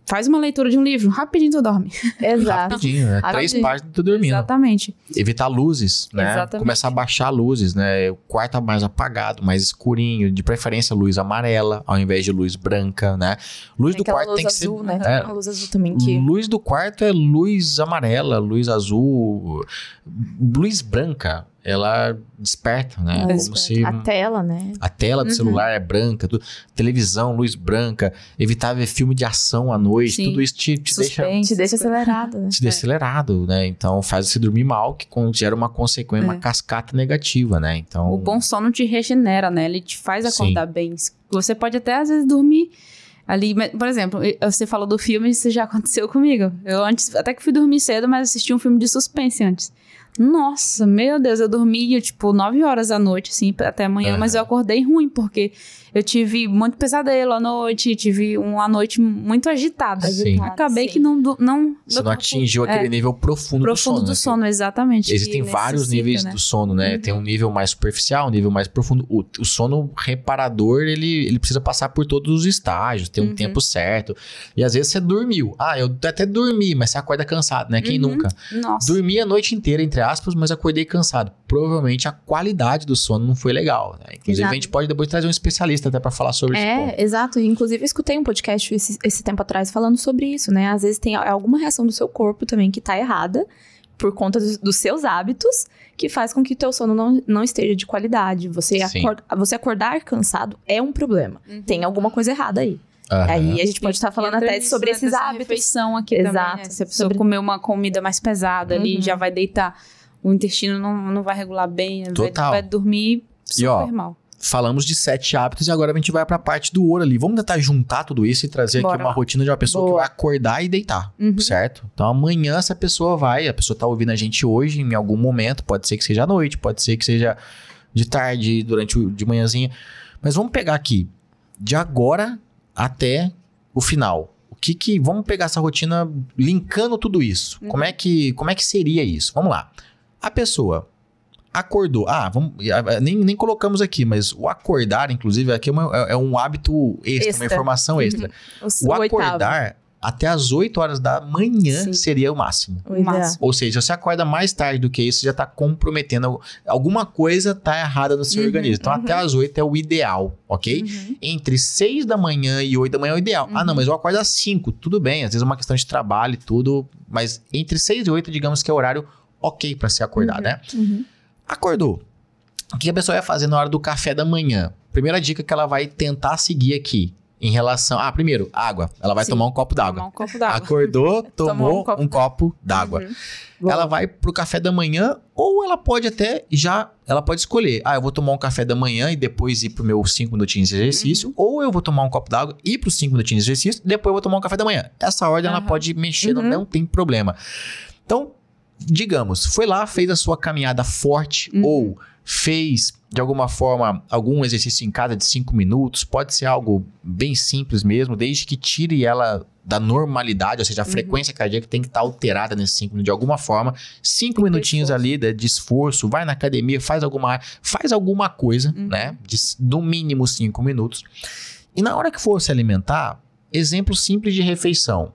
faz uma leitura de um livro, rapidinho tu dorme. Exato. Rapidinho, né? Rapidinho. Três páginas tu dormindo. Exatamente. Evitar luzes, né? Exatamente. Começar a baixar luzes, né? O quarto é mais apagado, mais escurinho, de preferência luz amarela ao invés de luz branca, né? Luz tem do quarto luz tem que azul, ser... Né? É, uma luz azul também que... Luz do quarto é luz amarela, luz azul, luz branca ela desperta, né? Ela desperta. Se... A tela, né? A tela do uhum. celular é branca, tu... televisão, luz branca, evitar ver filme de ação à noite, Sim. tudo isso te, te deixa... Te deixa acelerado, né? Te deixa acelerado, né? Então faz você dormir mal, que gera uma consequência, é. uma cascata negativa, né? Então... O bom sono te regenera, né? Ele te faz acordar Sim. bem. Você pode até, às vezes, dormir ali, por exemplo, você falou do filme, isso já aconteceu comigo. Eu antes, até que fui dormir cedo, mas assisti um filme de suspense antes. Nossa, meu Deus, eu dormia tipo 9 horas da noite, assim, até amanhã, uhum. mas eu acordei ruim, porque eu tive muito pesadelo à noite, tive uma noite muito agitada. Sim. Acabei sim. que não. não Você não atingiu é. aquele é, nível profundo, profundo do né, sono. Profundo do sono, né? exatamente. Existem vários níveis né? do sono, né? Uhum. Tem um nível mais superficial, um nível mais profundo. O, o, sono reparador, ele, ele precisa passar por todos os estágios, ter um uhum. tempo certo. E às vezes você dormiu. Ah, eu até dormi, mas você acorda cansado, né? Quem uhum. nunca? Nossa. Dormi a noite inteira, entre aspas, mas acordei cansado. Provavelmente a qualidade do sono não foi legal. Né? Inclusive, Exato. a gente pode depois trazer um especialista entrevista até para falar sobre isso. É, exato. Inclusive, eu escutei um podcast esse, esse, tempo atrás falando sobre isso, né? Às vezes tem alguma reação do seu corpo também que tá errada por conta dos, dos seus hábitos que faz com que o teu sono não, não esteja de qualidade. Você, acorda, você acordar cansado é um problema. Uhum. Tem alguma coisa errada aí. Uhum. Aí a gente pode estar tá falando até sobre né, esses hábitos. refeição aqui Exato. Também, né? Se a pessoa sobre... comer uma comida mais pesada uhum. ali, já vai deitar. O intestino não, não vai regular bem, Total. vai dormir super e, ó, mal falamos de sete hábitos e agora a gente vai para a parte do ouro ali. Vamos tentar juntar tudo isso e trazer Bora aqui uma rotina de uma pessoa Boa. que vai acordar e deitar, uhum. certo? Então amanhã essa pessoa vai, a pessoa tá ouvindo a gente hoje em algum momento, pode ser que seja à noite, pode ser que seja de tarde, durante o, de manhãzinha, mas vamos pegar aqui de agora até o final. O que que vamos pegar essa rotina linkando tudo isso? Uhum. Como é que como é que seria isso? Vamos lá. A pessoa acordou. Ah, vamos, ah, é, nem, nem colocamos aqui, mas o acordar, inclusive, aqui é, uma, é, é um hábito extra, extra, uma informação uhum. extra. Uhum. O, o acordar. Até as 8 horas da manhã Sim. seria o máximo. o máximo. Ou seja, você acorda mais tarde do que isso, já está comprometendo. Alguma coisa está errada no seu uhum, organismo. Então, uhum. até as 8 é o ideal, ok? Uhum. Entre 6 da manhã e 8 da manhã é o ideal. Ah, não, uhum. mas eu acordo às 5, tudo bem. Às vezes é uma questão de trabalho e tudo. Mas entre 6 e 8, digamos que é o horário ok para se acordar né? Uhum. Acordou. O que a pessoa vai fazer na hora do café da manhã? Primeira dica que ela vai tentar seguir aqui em relação. Ah, primeiro, água. Ela vai Sim, tomar um copo d'água. Um copo d'água. Acordou, tomou, tomou, um copo, um d'água. Uhum. Ela vai pro café da manhã ou ela pode até já. Ela pode escolher. Ah, eu vou tomar um café da manhã e depois ir pro meu 5 minutinhos de exercício. Uhum. Ou eu vou tomar um copo d'água e ir pro 5 minutinhos de exercício. Depois eu vou tomar um café da manhã. Essa ordem uhum. ela pode mexer, não, não uhum. tem problema. Então, digamos, foi lá, fez a sua caminhada forte uhum. ou fez de alguma forma algum exercício em casa de cinco minutos, pode ser algo bem simples mesmo, desde que tire ela da normalidade, ou seja, a uhum. frequência cardíaca tem que estar tá alterada nesses cinco minutos de alguma forma. Cinco tem minutinhos ali de esforço, vai na academia, faz alguma, faz alguma coisa, uhum. né? De, no mínimo cinco minutos. E na hora que for se alimentar, exemplo simples de refeição: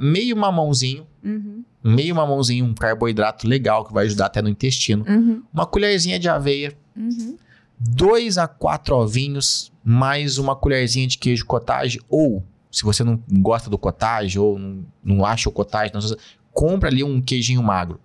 meio mamãozinho. Uhum meio mamãozinho, um carboidrato legal que vai ajudar até no intestino, uhum. uma colherzinha de aveia, uhum. dois a quatro ovinhos, mais uma colherzinha de queijo cottage ou se você não gosta do cottage ou não, não acha o cottage, não, compra ali um queijinho magro.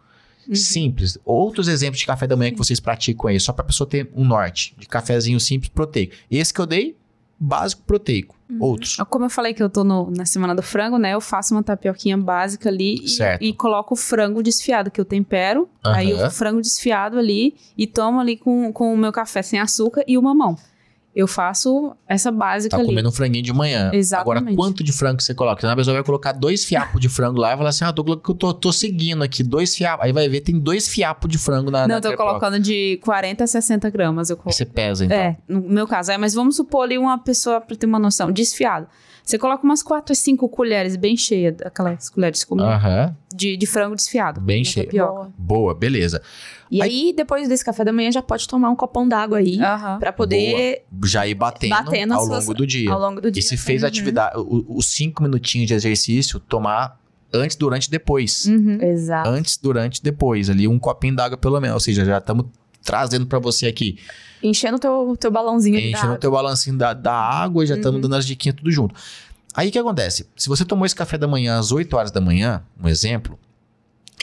Uhum. Simples. Outros exemplos de café da manhã que vocês praticam aí, só para a pessoa ter um norte de cafezinho simples proteico. Esse que eu dei básico proteico. Uhum. Outros. Ah, como eu falei que eu tô no, na semana do frango, né? Eu faço uma tapioquinha básica ali e, e, coloco o frango desfiado, que eu tempero. Uhum. Aí o frango desfiado ali e tomo ali com, com o meu café sem açúcar e o mamão. Eu faço essa básica tá ali. Tá comendo um franguinho de manhã. Exatamente. Agora, quanto de frango você coloca? Então, a pessoa vai colocar dois fiapos de frango lá e falar assim, ah, tô, tô, tô seguindo aqui, dois fiapos. Aí vai ver, tem dois fiapos de frango na Não, na tô colocando de 40 a 60 gramas. Eu coloco. Você pesa, então? É, no meu caso. É, mas vamos supor ali uma pessoa, pra ter uma noção, desfiado. Você coloca umas quatro, cinco colheres bem cheias, aquelas colheres de, de, frango desfiado. Bem cheia. Boa. Boa. beleza. E aí... aí, depois desse café da manhã, já pode tomar um copão d'água aí, uhum. para poder... Boa. Já ir batendo, batendo ao, suas... longo do dia. ao longo do dia. E se fez uhum. atividade, os cinco minutinhos de exercício, tomar antes, durante e depois. Uhum. Exato. Antes, durante e depois. Ali um copinho d'água pelo menos. Ou seja, já estamos trazendo para você aqui. Enchendo o teu, teu balãozinho Enchendo o teu balãozinho da, da água e já estamos uhum. dando as diquinhas tudo junto. Aí o que acontece? Se você tomou esse café da manhã às 8 horas da manhã, um exemplo,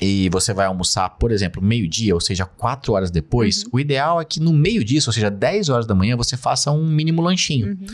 e você vai almoçar, por exemplo, meio-dia, ou seja, 4 horas depois, uhum. o ideal é que no meio disso, ou seja, 10 horas da manhã, você faça um mínimo lanchinho. Uhum.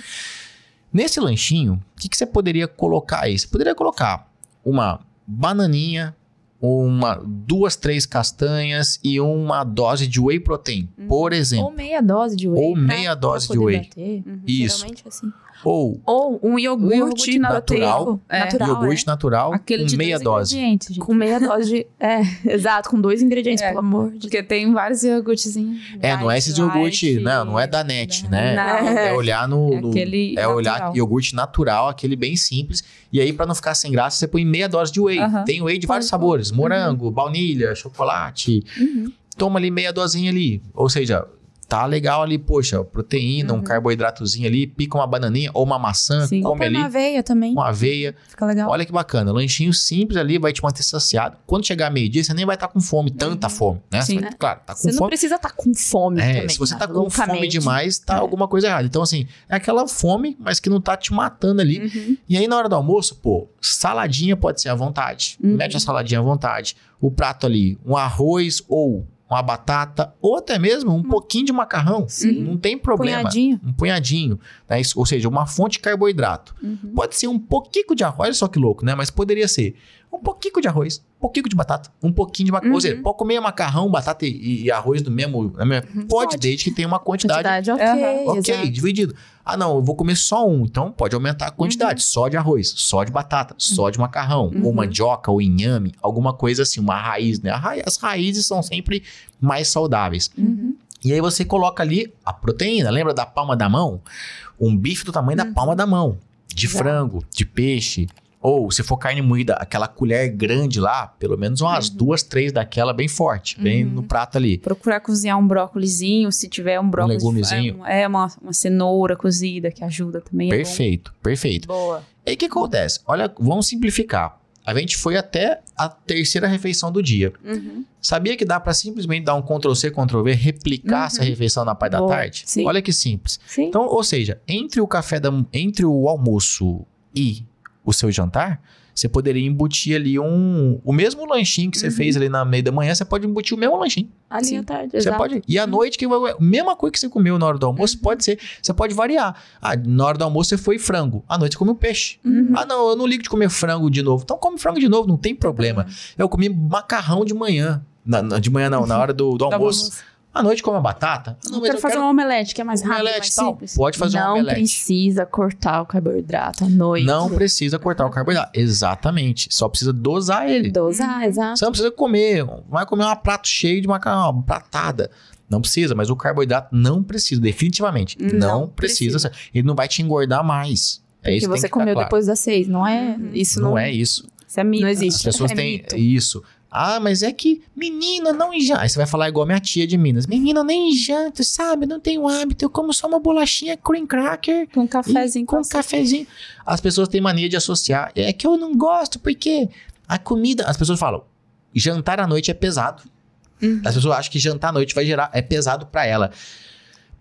Nesse lanchinho, o que, que você poderia colocar aí? Você poderia colocar uma bananinha uma, duas, três castanhas e uma dose de whey protein, uhum. por exemplo. Ou meia dose de whey. Ou meia dose de whey. Uhum. uhum, Isso. É assim. Ou, Ou um iogurte, iogurte natural, é. Iogurte é. natural Aquele com meia dose. Gente. Com meia dose de. É, exato, com dois ingredientes, é, pelo amor de Deus. Porque tem vários iogurtezinhos. É, não é esses iogurte, não, não é da net, da né? né? Não. É olhar no. É no aquele é olhar natural. iogurte natural, aquele bem simples. E aí, para não ficar sem graça, você põe meia dose de whey. Uhum. Tem whey de vários sabores morango, uhum. baunilha, chocolate. Uhum. Toma ali meia dozinha ali. Ou seja, tá legal ali, poxa, proteína, uhum. um carboidratozinho ali, pica uma bananinha ou uma maçã, Sim. come ali. uma aveia também. Uma aveia. Fica legal. Olha que bacana, lanchinho simples ali, vai te manter saciado. Quando chegar meio-dia, você nem vai estar tá com fome, uhum. tanta fome, né? Sim, vai, né? Claro, tá com você fome. Você não precisa estar tá com fome é, também, Se você tá, tá com fome demais, tá é. alguma coisa errada. Então, assim, é aquela fome, mas que não tá te matando ali. Uhum. E aí, na hora do almoço, pô, saladinha pode ser à vontade. Uhum. Mete a saladinha à vontade. O prato ali, um arroz ou uma batata, ou até mesmo um pouquinho de macarrão. Sim. Não tem problema. Punhadinho. Um punhadinho. Né? Ou seja, uma fonte de carboidrato. Uhum. Pode ser um pouquinho de arroz, só que louco, né? Mas poderia ser um pouquinho de arroz, um pouquinho de batata, um pouquinho de macarrão. Uhum. Ou seja, pode comer macarrão, batata e, e arroz do mesmo. Né, uhum. Pode, pode, desde que tenha uma quantidade. quantidade ok, uhum. okay dividido. Ah, não, eu vou comer só um. Então pode aumentar a quantidade. Uhum. Só de arroz, só de batata, só de uhum. macarrão, ou uhum. mandioca, ou inhame, alguma coisa assim, uma raiz, né? As raízes são sempre mais saudáveis. E aí você coloca ali a proteína. Lembra da palma da mão? Um bife do tamanho da palma da mão. De frango, de peixe, ou se for carne moída, aquela colher grande lá, pelo menos umas uhum. duas, três daquela bem forte, uhum. bem no prato ali. Procurar cozinhar um brócolizinho, se tiver um brócolis. Um legumezinho. É, é, uma, uma cenoura cozida que ajuda também. É perfeito, é perfeito. Boa. E o que acontece? Olha, vamos simplificar. A gente foi até a terceira refeição do dia. Uhum. Sabia que dá para simplesmente dar um Ctrl C, Ctrl V, replicar uhum. essa refeição na parte da tarde? Sim. Olha que simples. Sim. Então, ou seja, entre o café da, entre o almoço e o seu jantar, você poderia embutir ali um. O mesmo lanchinho que você uhum. fez ali na meia da manhã, você pode embutir o mesmo lanchinho. Ali Sim. à tarde, você Pode, e à uhum. noite, que vai, é mesma coisa que você comeu na hora do almoço, uhum. pode ser. Você pode variar. Ah, na hora do almoço você foi frango. À noite você comeu peixe. Uhum. Ah, não, eu não ligo de comer frango de novo. Então come frango de novo, não tem problema. Uhum. Eu comi macarrão de manhã. Na, na, de manhã não, na hora do, do almoço. almoço. À noite come a batata. Não, eu quero eu fazer quero... um omelete, que é mais rápido, omelete, mais tal. simples. Pode fazer não um omelete. Não precisa cortar o carboidrato à noite. Não precisa cortar o carboidrato. Exatamente. Só precisa dosar ele. Dosar, uhum. exato. Você não precisa comer. Vai comer um prato cheio de macarrão, uma pratada. Não precisa, mas o carboidrato não precisa, definitivamente. Não, não precisa. precisa. Ele não vai te engordar mais. É isso que você que comeu claro. depois das seis, não é? Uhum. Isso não, não é isso. Isso é mito. Não existe. As pessoas é têm mito. isso. Ah, mas é que menina não janta. Aí você vai falar igual minha tia de Minas. Menina, nem janta, sabe? Não tenho hábito. Eu como só uma bolachinha cream cracker. Com um cafezinho. Com um cafezinho. As pessoas têm mania de associar. É que eu não gosto, porque a comida. As pessoas falam: jantar à noite é pesado. Uhum. As pessoas acham que jantar à noite vai gerar. É pesado para ela.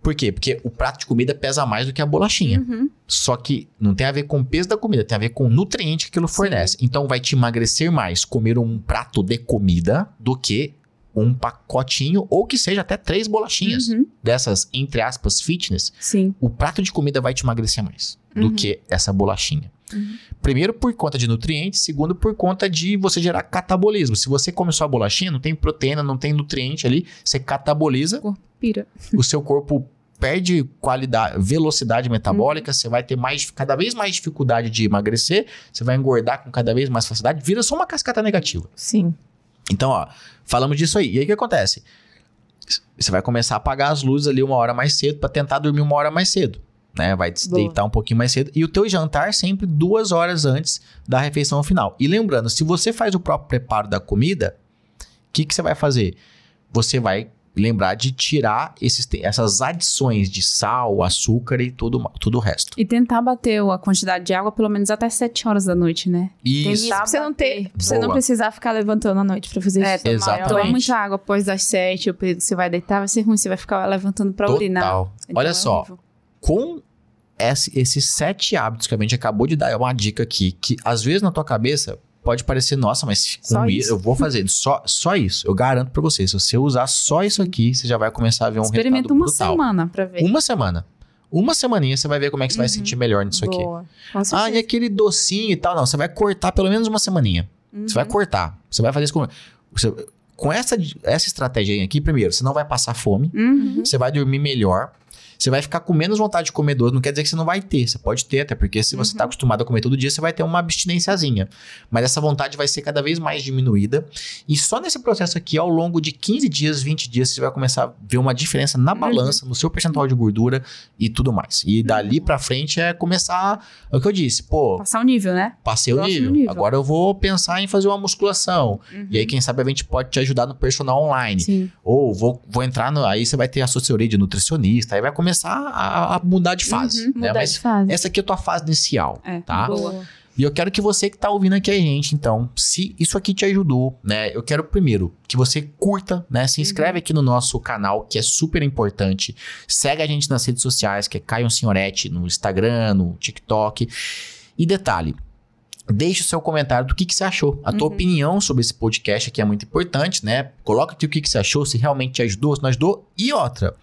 Por quê? Porque o prato de comida pesa mais do que a bolachinha. Uhum. Só que não tem a ver com o peso da comida, tem a ver com o nutriente que aquilo fornece. Sim. Então vai te emagrecer mais comer um prato de comida do que um pacotinho ou que seja até três bolachinhas uhum. dessas entre aspas fitness. Sim. O prato de comida vai te emagrecer mais uhum. do que essa bolachinha. Uhum. Primeiro, por conta de nutrientes. Segundo, por conta de você gerar catabolismo. Se você come só a bolachinha, não tem proteína, não tem nutriente ali, você cataboliza. O pira. O seu corpo perde qualidade, velocidade metabólica, uhum. você vai ter mais, cada vez mais dificuldade de emagrecer, você vai engordar com cada vez mais facilidade, vira só uma cascata negativa. Sim. Então, ó, falamos disso aí. E aí o que acontece? Você vai começar a apagar as luzes ali uma hora mais cedo para tentar dormir uma hora mais cedo né? Vai se deitar um pouquinho mais cedo. E o teu jantar sempre duas horas antes da refeição final. E lembrando, se você faz o próprio preparo da comida, o que, que você vai fazer? Você vai lembrar de tirar esses, essas adições de sal, açúcar e tudo, tudo o resto. E tentar bater a quantidade de água pelo menos até 7 horas da noite, né? Isso. pra você não, ter, pra você não precisar ficar levantando a noite pra fazer é, isso. Exatamente. Toma muita água após das 7, o período que você vai deitar vai ser ruim, você vai ficar levantando pra Total. urinar. Olha então é só, horrível com esses sete hábitos que a gente acabou de dar, é uma dica aqui, que às vezes na tua cabeça pode parecer, nossa, mas com isso, eu vou fazer só, só isso. Eu garanto para você, se você usar só isso aqui, você já vai começar a ver um resultado brutal. Experimenta uma semana pra ver. Uma semana. Uma semaninha você vai ver como é que você uhum. vai sentir melhor nisso Boa. aqui. Ah, e aquele docinho e tal. Não, você vai cortar pelo menos uma semaninha. Uhum. Você vai uhum. cortar. Você vai fazer isso com... Você, com essa, essa estratégia aqui, primeiro, você não vai passar fome. Uhum. Você vai dormir melhor. Você vai ficar com menos vontade de comer doce, não quer dizer que você não vai ter, você pode ter, até porque se você está uhum. acostumado a comer todo dia, você vai ter uma abstinênciazinha. Mas essa vontade vai ser cada vez mais diminuída. E só nesse processo aqui, ao longo de 15 dias, 20 dias, você vai começar a ver uma diferença na uhum. balança, uhum. no seu percentual de gordura e tudo mais. E dali uhum. para frente é começar, é o que eu disse, pô. Passar o nível, né? Passei o nível. nível. Agora eu vou pensar em fazer uma musculação. Uhum. E aí, quem sabe, a gente pode te ajudar no personal online. Sim. Ou vou, vou entrar no. Aí você vai ter a assessoria de nutricionista, aí vai começar começar a, a mudar de fase. Uhum, né? Mudar Mas de fase. Essa aqui é a tua fase inicial, é, tá? Boa. E eu quero que você que está ouvindo aqui a gente, então, se isso aqui te ajudou, né? Eu quero primeiro que você curta, né? Se inscreve uhum. aqui no nosso canal, que é super importante. Segue a gente nas redes sociais, que é Caio Senhorete, no Instagram, no TikTok. E detalhe, Deixe o seu comentário do que, que você achou. A uhum. tua opinião sobre esse podcast aqui é muito importante, né? Coloca aqui o que, que você achou, se realmente te ajudou, se não ajudou. E outra,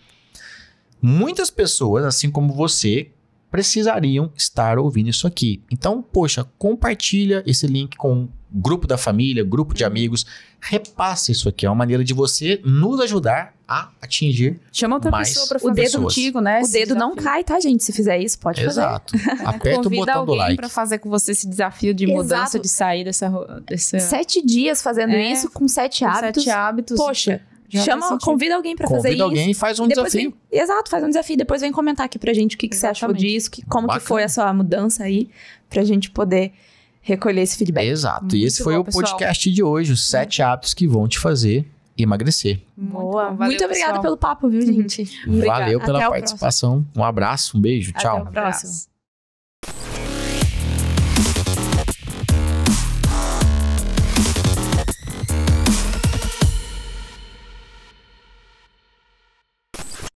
Muitas pessoas, assim como você, precisariam estar ouvindo isso aqui. Então, poxa, compartilha esse link com o grupo da família, grupo de amigos, repasse isso aqui, é uma maneira de você nos ajudar a atingir Chama outra mais pessoa para fazer o dedo contigo, né? O esse dedo desafio. não cai, tá, gente? Se fizer isso, pode Exato. fazer. Exato. Aperta o botão do like. para fazer com você esse desafio de mudança, Exato. de sair dessa, dessa... Sete dias fazendo é, isso com sete com hábitos. Sete hábitos. Poxa, Chama, convida alguém para fazer isso. Convida alguém e faz um e desafio. Vem, exato, faz um desafio. Depois vem comentar aqui pra gente o que, que você achou disso, que, como Bacana. que foi essa mudança aí, pra gente poder recolher esse feedback. Exato. Muito e esse foi o podcast de hoje, os sete hábitos que vão te fazer emagrecer. Boa. Muito, Muito obrigada pelo papo, viu, uhum. gente? Valeu pela participação. Um abraço, um beijo, Até tchau. Até o próximo.